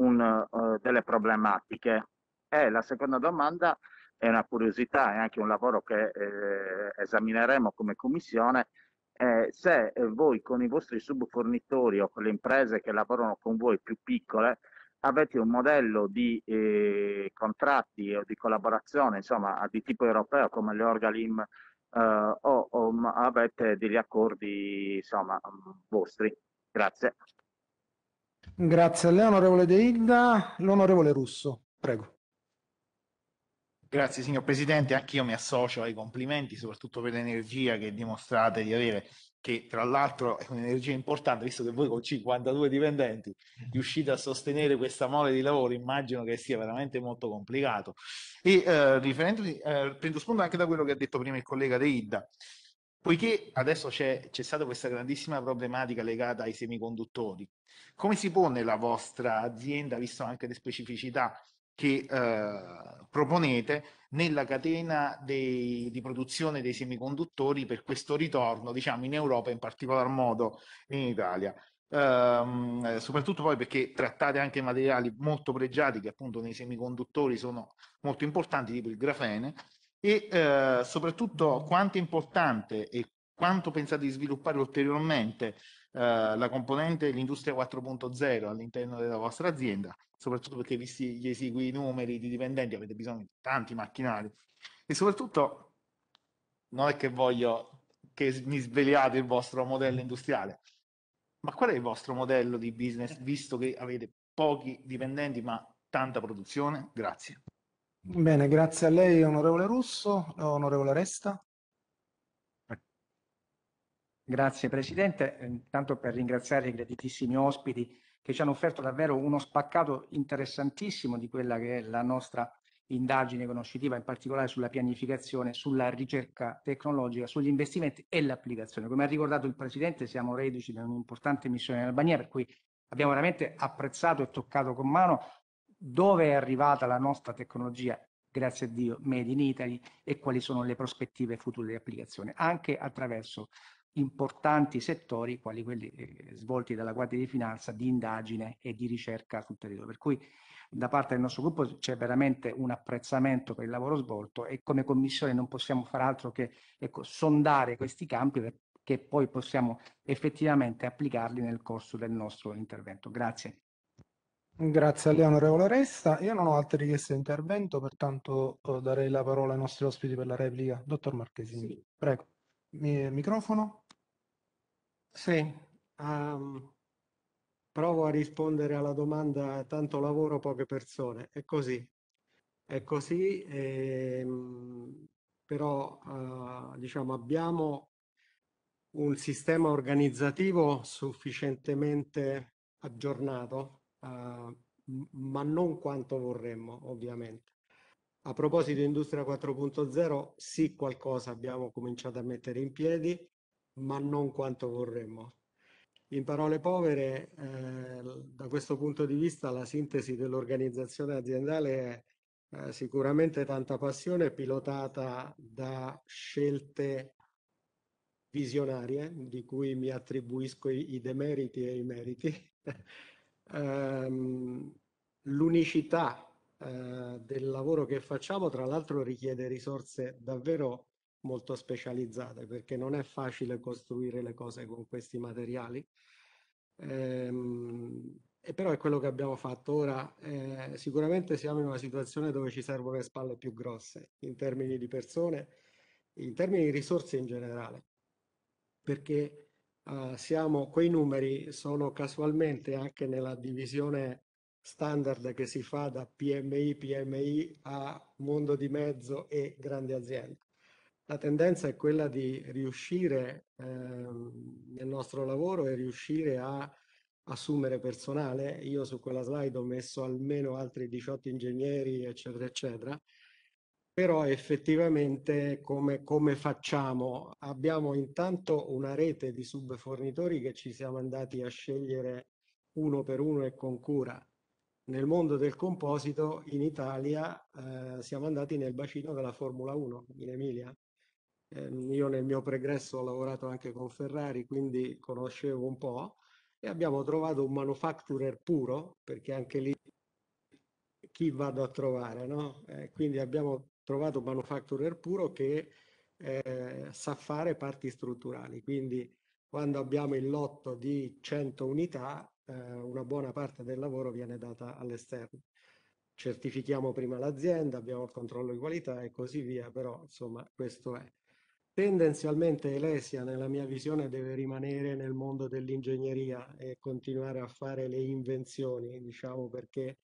[SPEAKER 5] un, uh, delle problematiche. E la seconda domanda è una curiosità, è anche un lavoro che eh, esamineremo come commissione, eh, se voi con i vostri subfornitori o con le imprese che lavorano con voi più piccole avete un modello di eh, contratti o di collaborazione insomma di tipo europeo come le Orgalim eh, o, o avete degli accordi insomma, vostri. Grazie.
[SPEAKER 1] Grazie a lei, onorevole De Igda. L'onorevole Russo, prego.
[SPEAKER 4] Grazie signor Presidente, anch'io mi associo ai complimenti, soprattutto per l'energia che dimostrate di avere che tra l'altro è un'energia importante, visto che voi con 52 dipendenti riuscite a sostenere questa mole di lavoro, immagino che sia veramente molto complicato. E eh, eh, prendo spunto anche da quello che ha detto prima il collega De Idda, poiché adesso c'è, c'è stata questa grandissima problematica legata ai semiconduttori, come si pone la vostra azienda, visto anche le specificità che eh, proponete nella catena dei, di produzione dei semiconduttori per questo ritorno, diciamo, in Europa, in particolar modo in Italia. Ehm, soprattutto poi perché trattate anche materiali molto pregiati che appunto nei semiconduttori sono molto importanti, tipo il grafene, e eh, soprattutto quanto è importante e quanto pensate di sviluppare ulteriormente eh, la componente dell'industria 4.0 all'interno della vostra azienda soprattutto perché visti gli esigui numeri di dipendenti avete bisogno di tanti macchinari e soprattutto non è che voglio che mi svegliate il vostro modello mm. industriale, ma qual è il vostro modello di business eh. visto che avete pochi dipendenti ma tanta produzione? Grazie.
[SPEAKER 1] Bene, grazie a lei onorevole Russo, onorevole Resta. Eh.
[SPEAKER 3] Grazie Presidente, intanto per ringraziare i graditissimi ospiti che ci hanno offerto davvero uno spaccato interessantissimo di quella che è la nostra indagine conoscitiva, in particolare sulla pianificazione, sulla ricerca tecnologica, sugli investimenti e l'applicazione. Come ha ricordato il Presidente, siamo reduci da un'importante missione in Albania, per cui abbiamo veramente apprezzato e toccato con mano dove è arrivata la nostra tecnologia, grazie a Dio, made in Italy e quali sono le prospettive future di applicazione, anche attraverso importanti settori, quali quelli eh, svolti dalla Guardia di Finanza, di indagine e di ricerca sul territorio. Per cui da parte del nostro gruppo c'è veramente un apprezzamento per il lavoro svolto e come Commissione non possiamo far altro che ecco, sondare questi campi perché poi possiamo effettivamente applicarli nel corso del nostro intervento. Grazie.
[SPEAKER 1] Grazie a lei onorevole Resta. Io non ho altre richieste di intervento, pertanto eh, darei la parola ai nostri ospiti per la replica. Dottor Marchesini, sì. prego. Mi- microfono. Sì, um, provo a rispondere
[SPEAKER 3] alla domanda tanto lavoro, poche persone. È così, è così, ehm, però eh, diciamo abbiamo un sistema organizzativo sufficientemente aggiornato, eh, ma non quanto vorremmo ovviamente. A proposito di Industria 4.0, sì qualcosa abbiamo cominciato a mettere in piedi, ma non quanto vorremmo. In parole povere, eh, da questo punto di vista, la sintesi dell'organizzazione aziendale è eh, sicuramente tanta passione pilotata da scelte visionarie, di cui mi attribuisco i, i demeriti e i meriti. um, l'unicità eh, del lavoro che facciamo, tra l'altro, richiede risorse davvero molto specializzate perché non è facile costruire le cose con questi materiali. Ehm, e però è quello che abbiamo fatto. Ora eh, sicuramente siamo in una situazione dove ci servono le spalle più grosse in termini di persone, in termini di risorse in generale, perché eh, siamo, quei numeri sono casualmente anche nella divisione standard che si fa da PMI, PMI a mondo di mezzo e grandi aziende la tendenza è quella di riuscire eh, nel nostro lavoro e riuscire a assumere personale. Io su quella slide ho messo almeno altri 18 ingegneri, eccetera, eccetera. Però effettivamente come, come facciamo? Abbiamo intanto una rete di subfornitori che ci siamo andati a scegliere uno per uno e con cura. Nel mondo del composito in Italia eh, siamo andati nel bacino della Formula 1 in Emilia eh, io nel mio pregresso ho lavorato anche con Ferrari, quindi conoscevo un po' e abbiamo trovato un manufacturer puro, perché anche lì chi vado a trovare, no? Eh, quindi abbiamo trovato un manufacturer puro che eh, sa fare parti strutturali, quindi quando abbiamo il lotto di 100 unità, eh, una buona parte del lavoro viene data all'esterno certifichiamo prima l'azienda, abbiamo il controllo di qualità e così via, però insomma questo è tendenzialmente Elesia, nella mia visione, deve rimanere nel mondo dell'ingegneria e continuare a fare le invenzioni, diciamo perché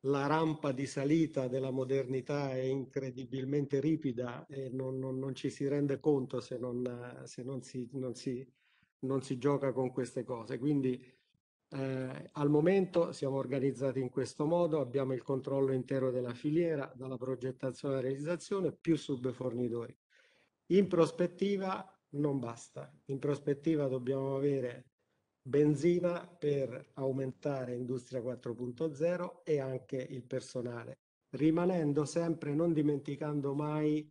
[SPEAKER 3] la rampa di salita della modernità è incredibilmente ripida e non, non, non ci si rende conto se, non, se si, si, non, si, gioca con queste cose. Quindi eh, al momento siamo organizzati in questo modo, abbiamo il controllo intero della filiera, dalla progettazione alla realizzazione, più subfornitori in prospettiva non basta, in prospettiva dobbiamo avere benzina per aumentare Industria 4.0 e anche il personale, rimanendo sempre, non dimenticando mai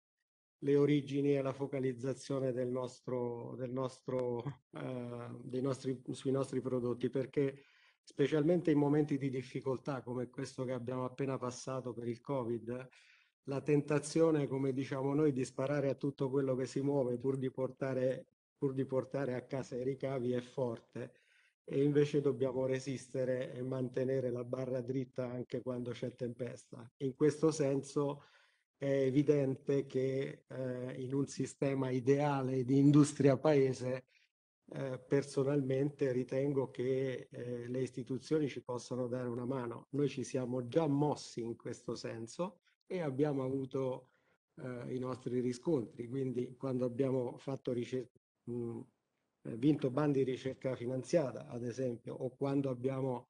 [SPEAKER 3] le origini e la focalizzazione del nostro, del nostro, eh, nostri, sui nostri prodotti, perché specialmente in momenti di difficoltà come questo che abbiamo appena passato per il Covid, la tentazione, come diciamo noi, di sparare a tutto quello che si muove pur di portare, pur di portare a casa i ricavi è forte e invece dobbiamo resistere e mantenere la barra dritta anche quando c'è tempesta. In questo senso è evidente che eh, in un sistema ideale di industria paese eh, personalmente ritengo che eh, le istituzioni ci possano dare una mano. Noi ci siamo già mossi in questo senso e abbiamo avuto eh, i nostri riscontri. Quindi quando abbiamo ricer- mh, mm, eh, vinto bandi di ricerca finanziata, ad esempio, o quando abbiamo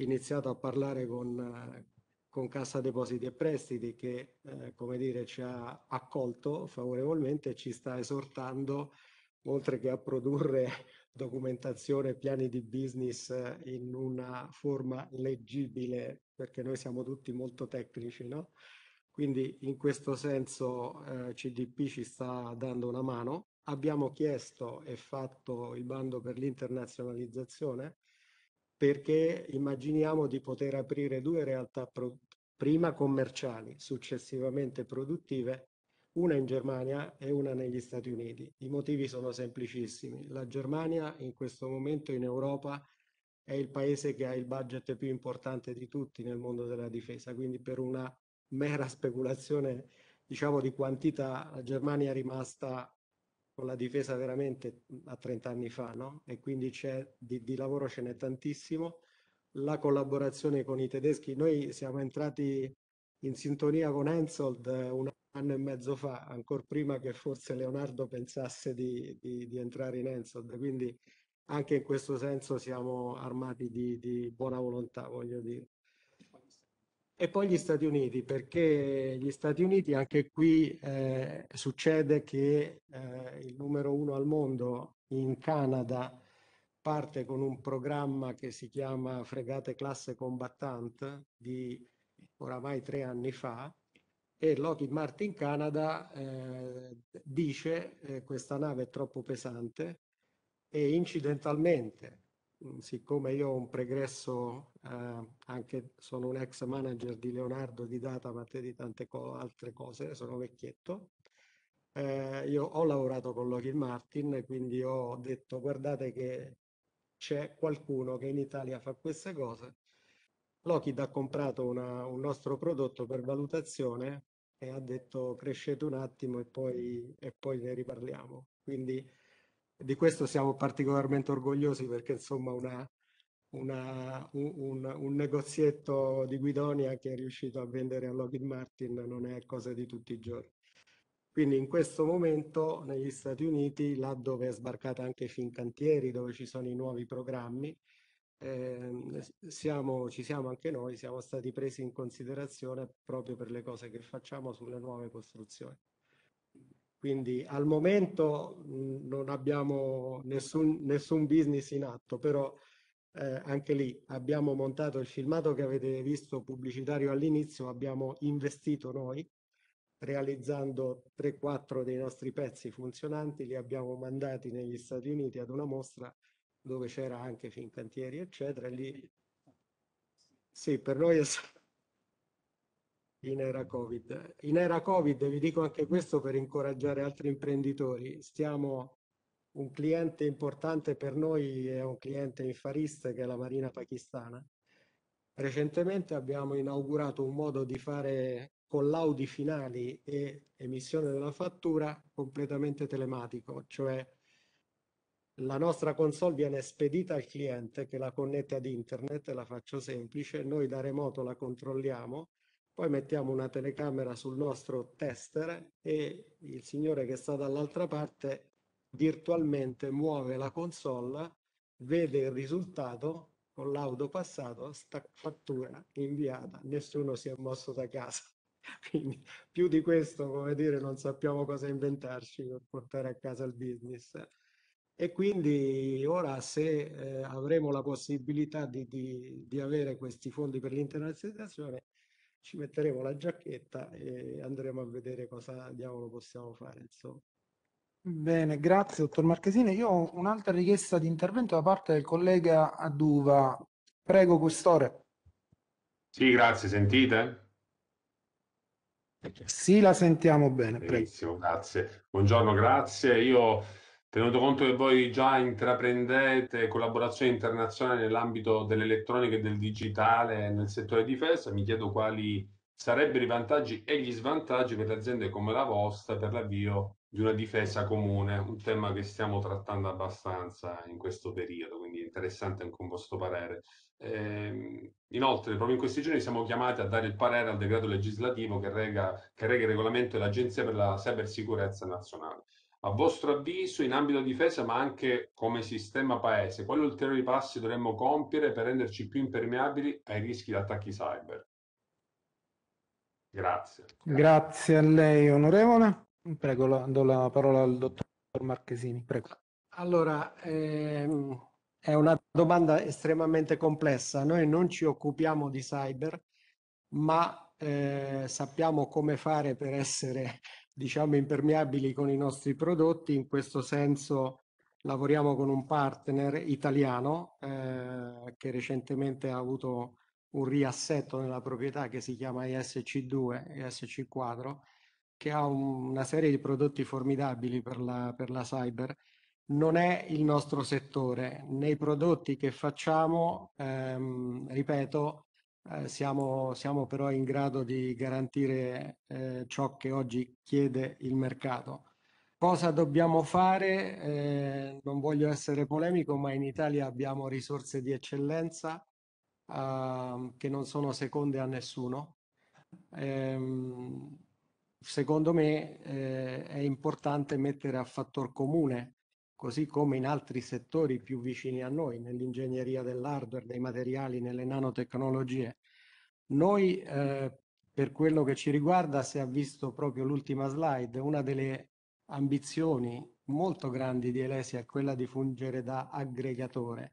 [SPEAKER 3] iniziato a parlare con, con Cassa Depositi e Prestiti che, eh, come dire, ci ha accolto favorevolmente e ci sta esortando, oltre che a produrre documentazione, piani di business in una forma leggibile, perché noi siamo tutti molto tecnici, no? Quindi in questo senso eh, CDP ci sta dando una mano. Abbiamo chiesto e fatto il bando per l'internazionalizzazione perché immaginiamo di poter aprire due realtà pro- prima commerciali, successivamente produttive, una in Germania e una negli Stati Uniti. I motivi sono semplicissimi. La Germania in questo momento in Europa è il paese che ha il budget più importante di tutti nel mondo della difesa, quindi per una mera speculazione diciamo, di quantità, la Germania è rimasta con la difesa veramente a 30 anni fa, no? e quindi di, di lavoro ce n'è tantissimo. La collaborazione con i tedeschi, noi siamo entrati in sintonia con Ensold eh, un anno e mezzo fa, ancora prima che forse Leonardo pensasse di, di, di entrare in Ensold quindi anche in questo senso siamo armati di, di buona volontà, voglio dire. E poi gli Stati Uniti, perché gli Stati Uniti anche qui eh, succede che eh, il numero uno al mondo in Canada parte con un programma che si chiama Fregate Classe Combattant di oramai tre anni fa e Lockheed Martin Canada eh, dice eh, questa nave è troppo pesante e incidentalmente Mm, siccome io ho un pregresso, eh, anche sono un ex manager di Leonardo, di Data, ma di tante co- altre cose, sono vecchietto, eh, io ho lavorato con Lockheed Martin, quindi ho detto guardate che c'è qualcuno che in Italia fa queste cose. Lockheed ha comprato una, un nostro prodotto per valutazione e ha detto crescete un attimo e poi, e poi ne riparliamo. Quindi di questo siamo particolarmente orgogliosi perché insomma una, una, un, un, negozietto di Guidonia che è riuscito a vendere a Lockheed Martin non è cosa di tutti i giorni. Quindi in questo momento negli Stati Uniti, là dove è sbarcata anche Fincantieri, dove ci sono i nuovi programmi, eh, siamo, ci siamo anche noi, siamo stati presi in considerazione proprio per le cose che facciamo sulle nuove costruzioni. Quindi al momento mhmm, non abbiamo nessun, nessun, business in atto, però eh, anche lì abbiamo montato il filmato che avete visto pubblicitario all'inizio, abbiamo investito noi realizzando 3-4 dei nostri pezzi funzionanti, li abbiamo mandati negli Stati Uniti ad una mostra dove c'era anche Fincantieri, eccetera. Lì... Sì, per noi è stato in era Covid. In era Covid, vi dico anche questo per incoraggiare altri imprenditori, stiamo un cliente importante per noi è un cliente in Far che è la Marina pakistana. Recentemente abbiamo inaugurato un modo di fare collaudi finali e emissione della fattura completamente telematico, cioè la nostra console viene spedita al cliente che la connette ad internet, la faccio semplice, noi da remoto la controlliamo poi mettiamo una telecamera sul nostro tester e il signore che sta dall'altra parte virtualmente muove la console, vede il risultato con l'audio passato, sta fattura inviata, nessuno si è mosso da casa. Quindi più di questo, come dire, non sappiamo cosa inventarci per portare a casa il business. E quindi ora se eh, avremo la possibilità di, di, di, avere questi fondi per l'internazionalizzazione, ci metteremo la giacchetta e andremo a vedere cosa diavolo possiamo fare. Insomma.
[SPEAKER 1] Bene, grazie dottor Marchesini. Io ho un'altra richiesta di intervento da parte del collega Aduva. Prego, questore. Sì, grazie, sentite? Sì, la sentiamo bene. Benissimo, prego. grazie. Buongiorno, grazie. Io Tenuto conto che voi già intraprendete collaborazioni internazionali nell'ambito dell'elettronica e del digitale nel settore difesa, mi chiedo quali sarebbero i vantaggi e gli svantaggi per aziende come la vostra per l'avvio di una difesa comune, un tema che stiamo trattando abbastanza in questo periodo, quindi è interessante anche un vostro parere. Eh, inoltre, proprio in questi giorni siamo chiamati a dare il parere al decreto legislativo che rega, che rega il regolamento dell'Agenzia per la Cybersicurezza Nazionale. A vostro avviso, in ambito difesa, ma anche come sistema paese, quali ulteriori passi dovremmo compiere per renderci più impermeabili ai rischi di attacchi cyber? Grazie. Grazie a lei, onorevole. Prego, la, do la parola al dottor Marchesini. Prego.
[SPEAKER 3] Allora, ehm, è una domanda estremamente complessa. Noi non ci occupiamo di cyber, ma eh, sappiamo come fare per essere diciamo impermeabili con i nostri prodotti, in questo senso lavoriamo con un partner italiano eh, che recentemente ha avuto un riassetto nella proprietà che si chiama isc 2 isc 4 che ha un, una serie di prodotti formidabili per la, per la cyber. Non è il nostro settore, nei prodotti che facciamo, ehm, ripeto, eh, siamo, siamo, però in grado di garantire eh, ciò che oggi chiede il mercato. Cosa dobbiamo fare? Eh, non voglio essere polemico, ma in Italia abbiamo risorse di eccellenza ehm, che non sono seconde a nessuno. Ehm, secondo me eh, è importante mettere a fattor comune così come in altri settori più vicini a noi, nell'ingegneria dell'hardware, dei materiali, nelle nanotecnologie. Noi, eh, per quello che ci riguarda, si è visto proprio l'ultima slide, una delle ambizioni molto grandi di Elesia è quella di fungere da aggregatore.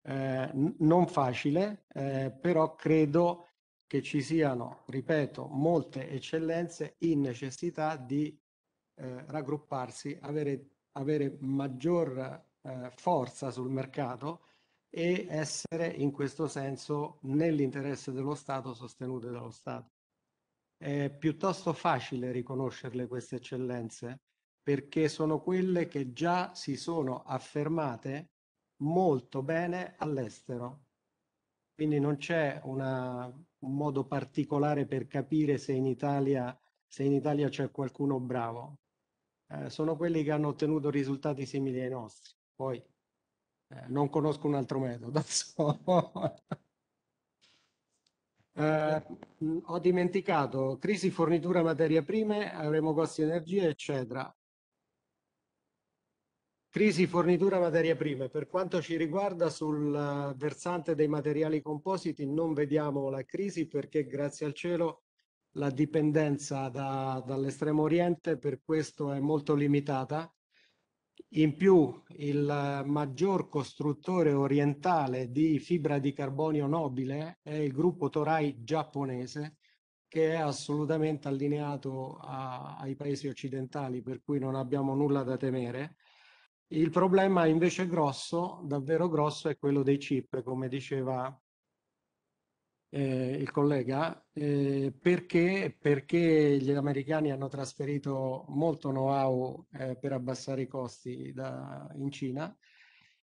[SPEAKER 3] Eh, non facile, eh, però credo che ci siano, ripeto, molte eccellenze in necessità di eh, raggrupparsi, avere avere maggior eh, forza sul mercato e essere in questo senso nell'interesse dello Stato sostenute dallo Stato. È piuttosto facile riconoscerle queste eccellenze perché sono quelle che già si sono affermate molto bene all'estero. Quindi non c'è una, un modo particolare per capire se in Italia, se in Italia c'è qualcuno bravo eh, sono quelli che hanno ottenuto risultati simili ai nostri. Poi eh, non conosco un altro metodo. eh, ho dimenticato crisi, fornitura, materie prime, avremo costi energia, eccetera. Crisi, fornitura, materie prime. Per quanto ci riguarda sul versante dei materiali compositi non vediamo la crisi perché grazie al cielo la dipendenza da, dall'estremo oriente per questo è molto limitata. In più il maggior costruttore orientale di fibra di carbonio nobile è il gruppo Torai giapponese che è assolutamente allineato a, ai paesi occidentali per cui non abbiamo nulla da temere. Il problema invece grosso, davvero grosso, è quello dei chip, come diceva eh, il collega, eh, perché, perché, gli americani hanno trasferito molto know-how eh, per abbassare i costi da, in Cina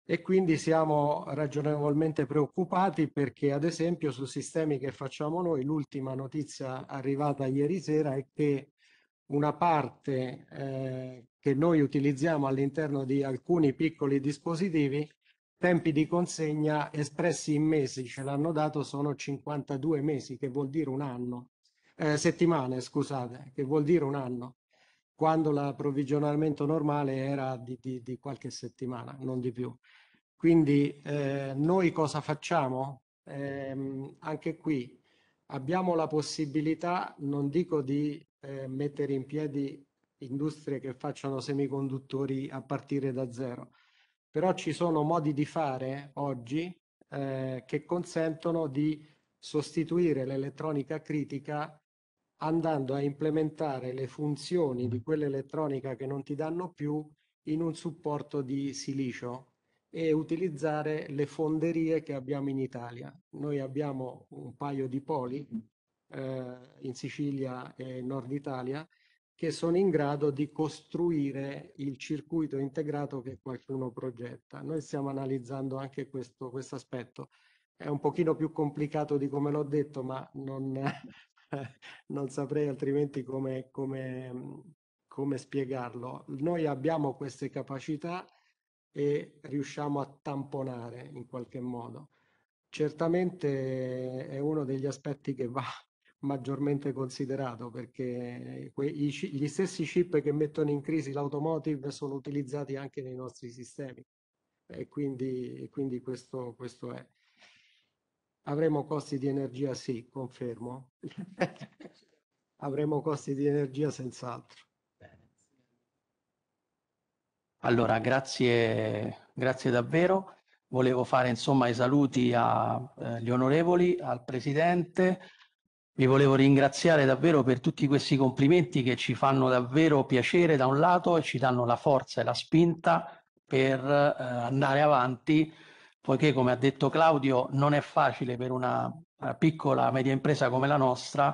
[SPEAKER 3] e quindi siamo ragionevolmente preoccupati perché ad esempio su sistemi che facciamo noi l'ultima notizia arrivata ieri sera è che una parte eh, che noi utilizziamo all'interno di alcuni piccoli dispositivi tempi di consegna espressi in mesi, ce l'hanno dato, sono 52 mesi, che vuol dire un anno, eh, settimane, scusate, che vuol dire un anno, quando l'approvvigionamento normale era di, di, di, qualche settimana, non di più. Quindi eh, noi cosa facciamo? Eh, anche qui abbiamo la possibilità, non dico di eh, mettere in piedi industrie che facciano semiconduttori a partire da zero, però ci sono modi di fare oggi eh, che consentono di sostituire l'elettronica critica andando a implementare le funzioni di quell'elettronica che non ti danno più in un supporto di silicio e utilizzare le fonderie che abbiamo in Italia. Noi abbiamo un paio di poli eh, in Sicilia e Nord Italia che sono in grado di costruire il circuito integrato che qualcuno progetta. Noi stiamo analizzando anche questo quest aspetto. È un pochino più complicato di come l'ho detto, ma non, non saprei altrimenti come, come, come spiegarlo. Noi abbiamo queste capacità e riusciamo a tamponare in qualche modo. Certamente è uno degli aspetti che va maggiormente considerato perché eh, gli stessi chip che mettono in crisi l'automotive sono utilizzati anche nei nostri sistemi e quindi, e quindi questo, questo, è. Avremo costi di energia? Sì, confermo. Avremo costi di energia senz'altro.
[SPEAKER 2] Allora, grazie, grazie davvero. Volevo fare insomma i saluti agli eh, onorevoli, al Presidente, vi volevo ringraziare davvero per tutti questi complimenti che ci fanno davvero piacere da un lato e ci danno la forza e la spinta per eh, andare avanti, poiché come ha detto Claudio non è facile per una, una piccola media impresa come la nostra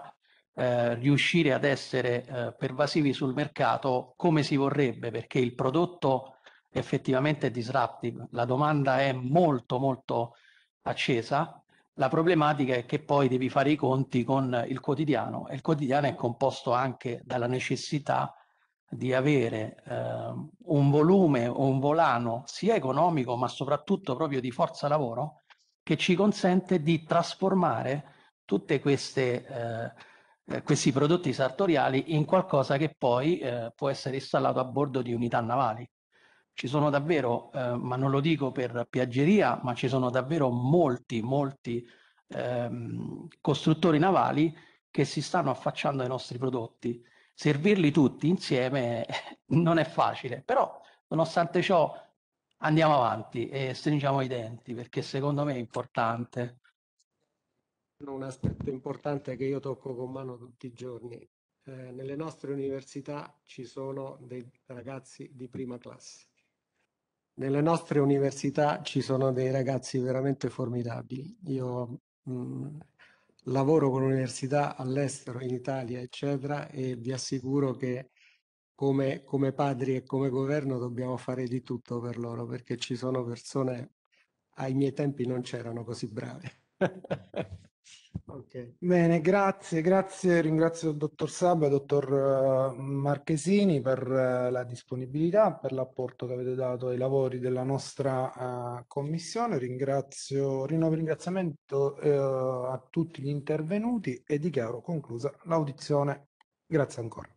[SPEAKER 2] eh, riuscire ad essere eh, pervasivi sul mercato come si vorrebbe, perché il prodotto effettivamente è disruptive, la domanda è molto molto accesa la problematica è che poi devi fare i conti con il quotidiano e il quotidiano è composto anche dalla necessità di avere eh, un volume o un volano sia economico ma soprattutto proprio di forza lavoro che ci consente di trasformare tutti eh, eh, questi prodotti sartoriali in qualcosa che poi eh, può essere installato a bordo di unità navali ci sono davvero, eh, ma non lo dico per piaggeria, ma ci sono davvero molti, molti ehm, costruttori navali che si stanno affacciando ai nostri prodotti. Servirli tutti insieme non è facile, però nonostante ciò andiamo avanti e stringiamo i denti perché secondo me è importante.
[SPEAKER 3] Un aspetto importante che io tocco con mano tutti i giorni. Eh, nelle nostre università ci sono dei ragazzi di prima classe nelle nostre università ci sono dei ragazzi veramente formidabili. Io mh, mm, lavoro con università all'estero, in Italia, eccetera, e vi assicuro che come, come, padri e come governo dobbiamo fare di tutto per loro, perché ci sono persone, ai miei tempi non c'erano così brave. Okay.
[SPEAKER 1] Bene, grazie, grazie, ringrazio il dottor Sabba e il dottor eh, Marchesini per eh, la disponibilità, per l'apporto che avete dato ai lavori della nostra uh, commissione, ringrazio, rinnovo il ringraziamento uh, a tutti gli intervenuti e dichiaro conclusa l'audizione. Grazie ancora.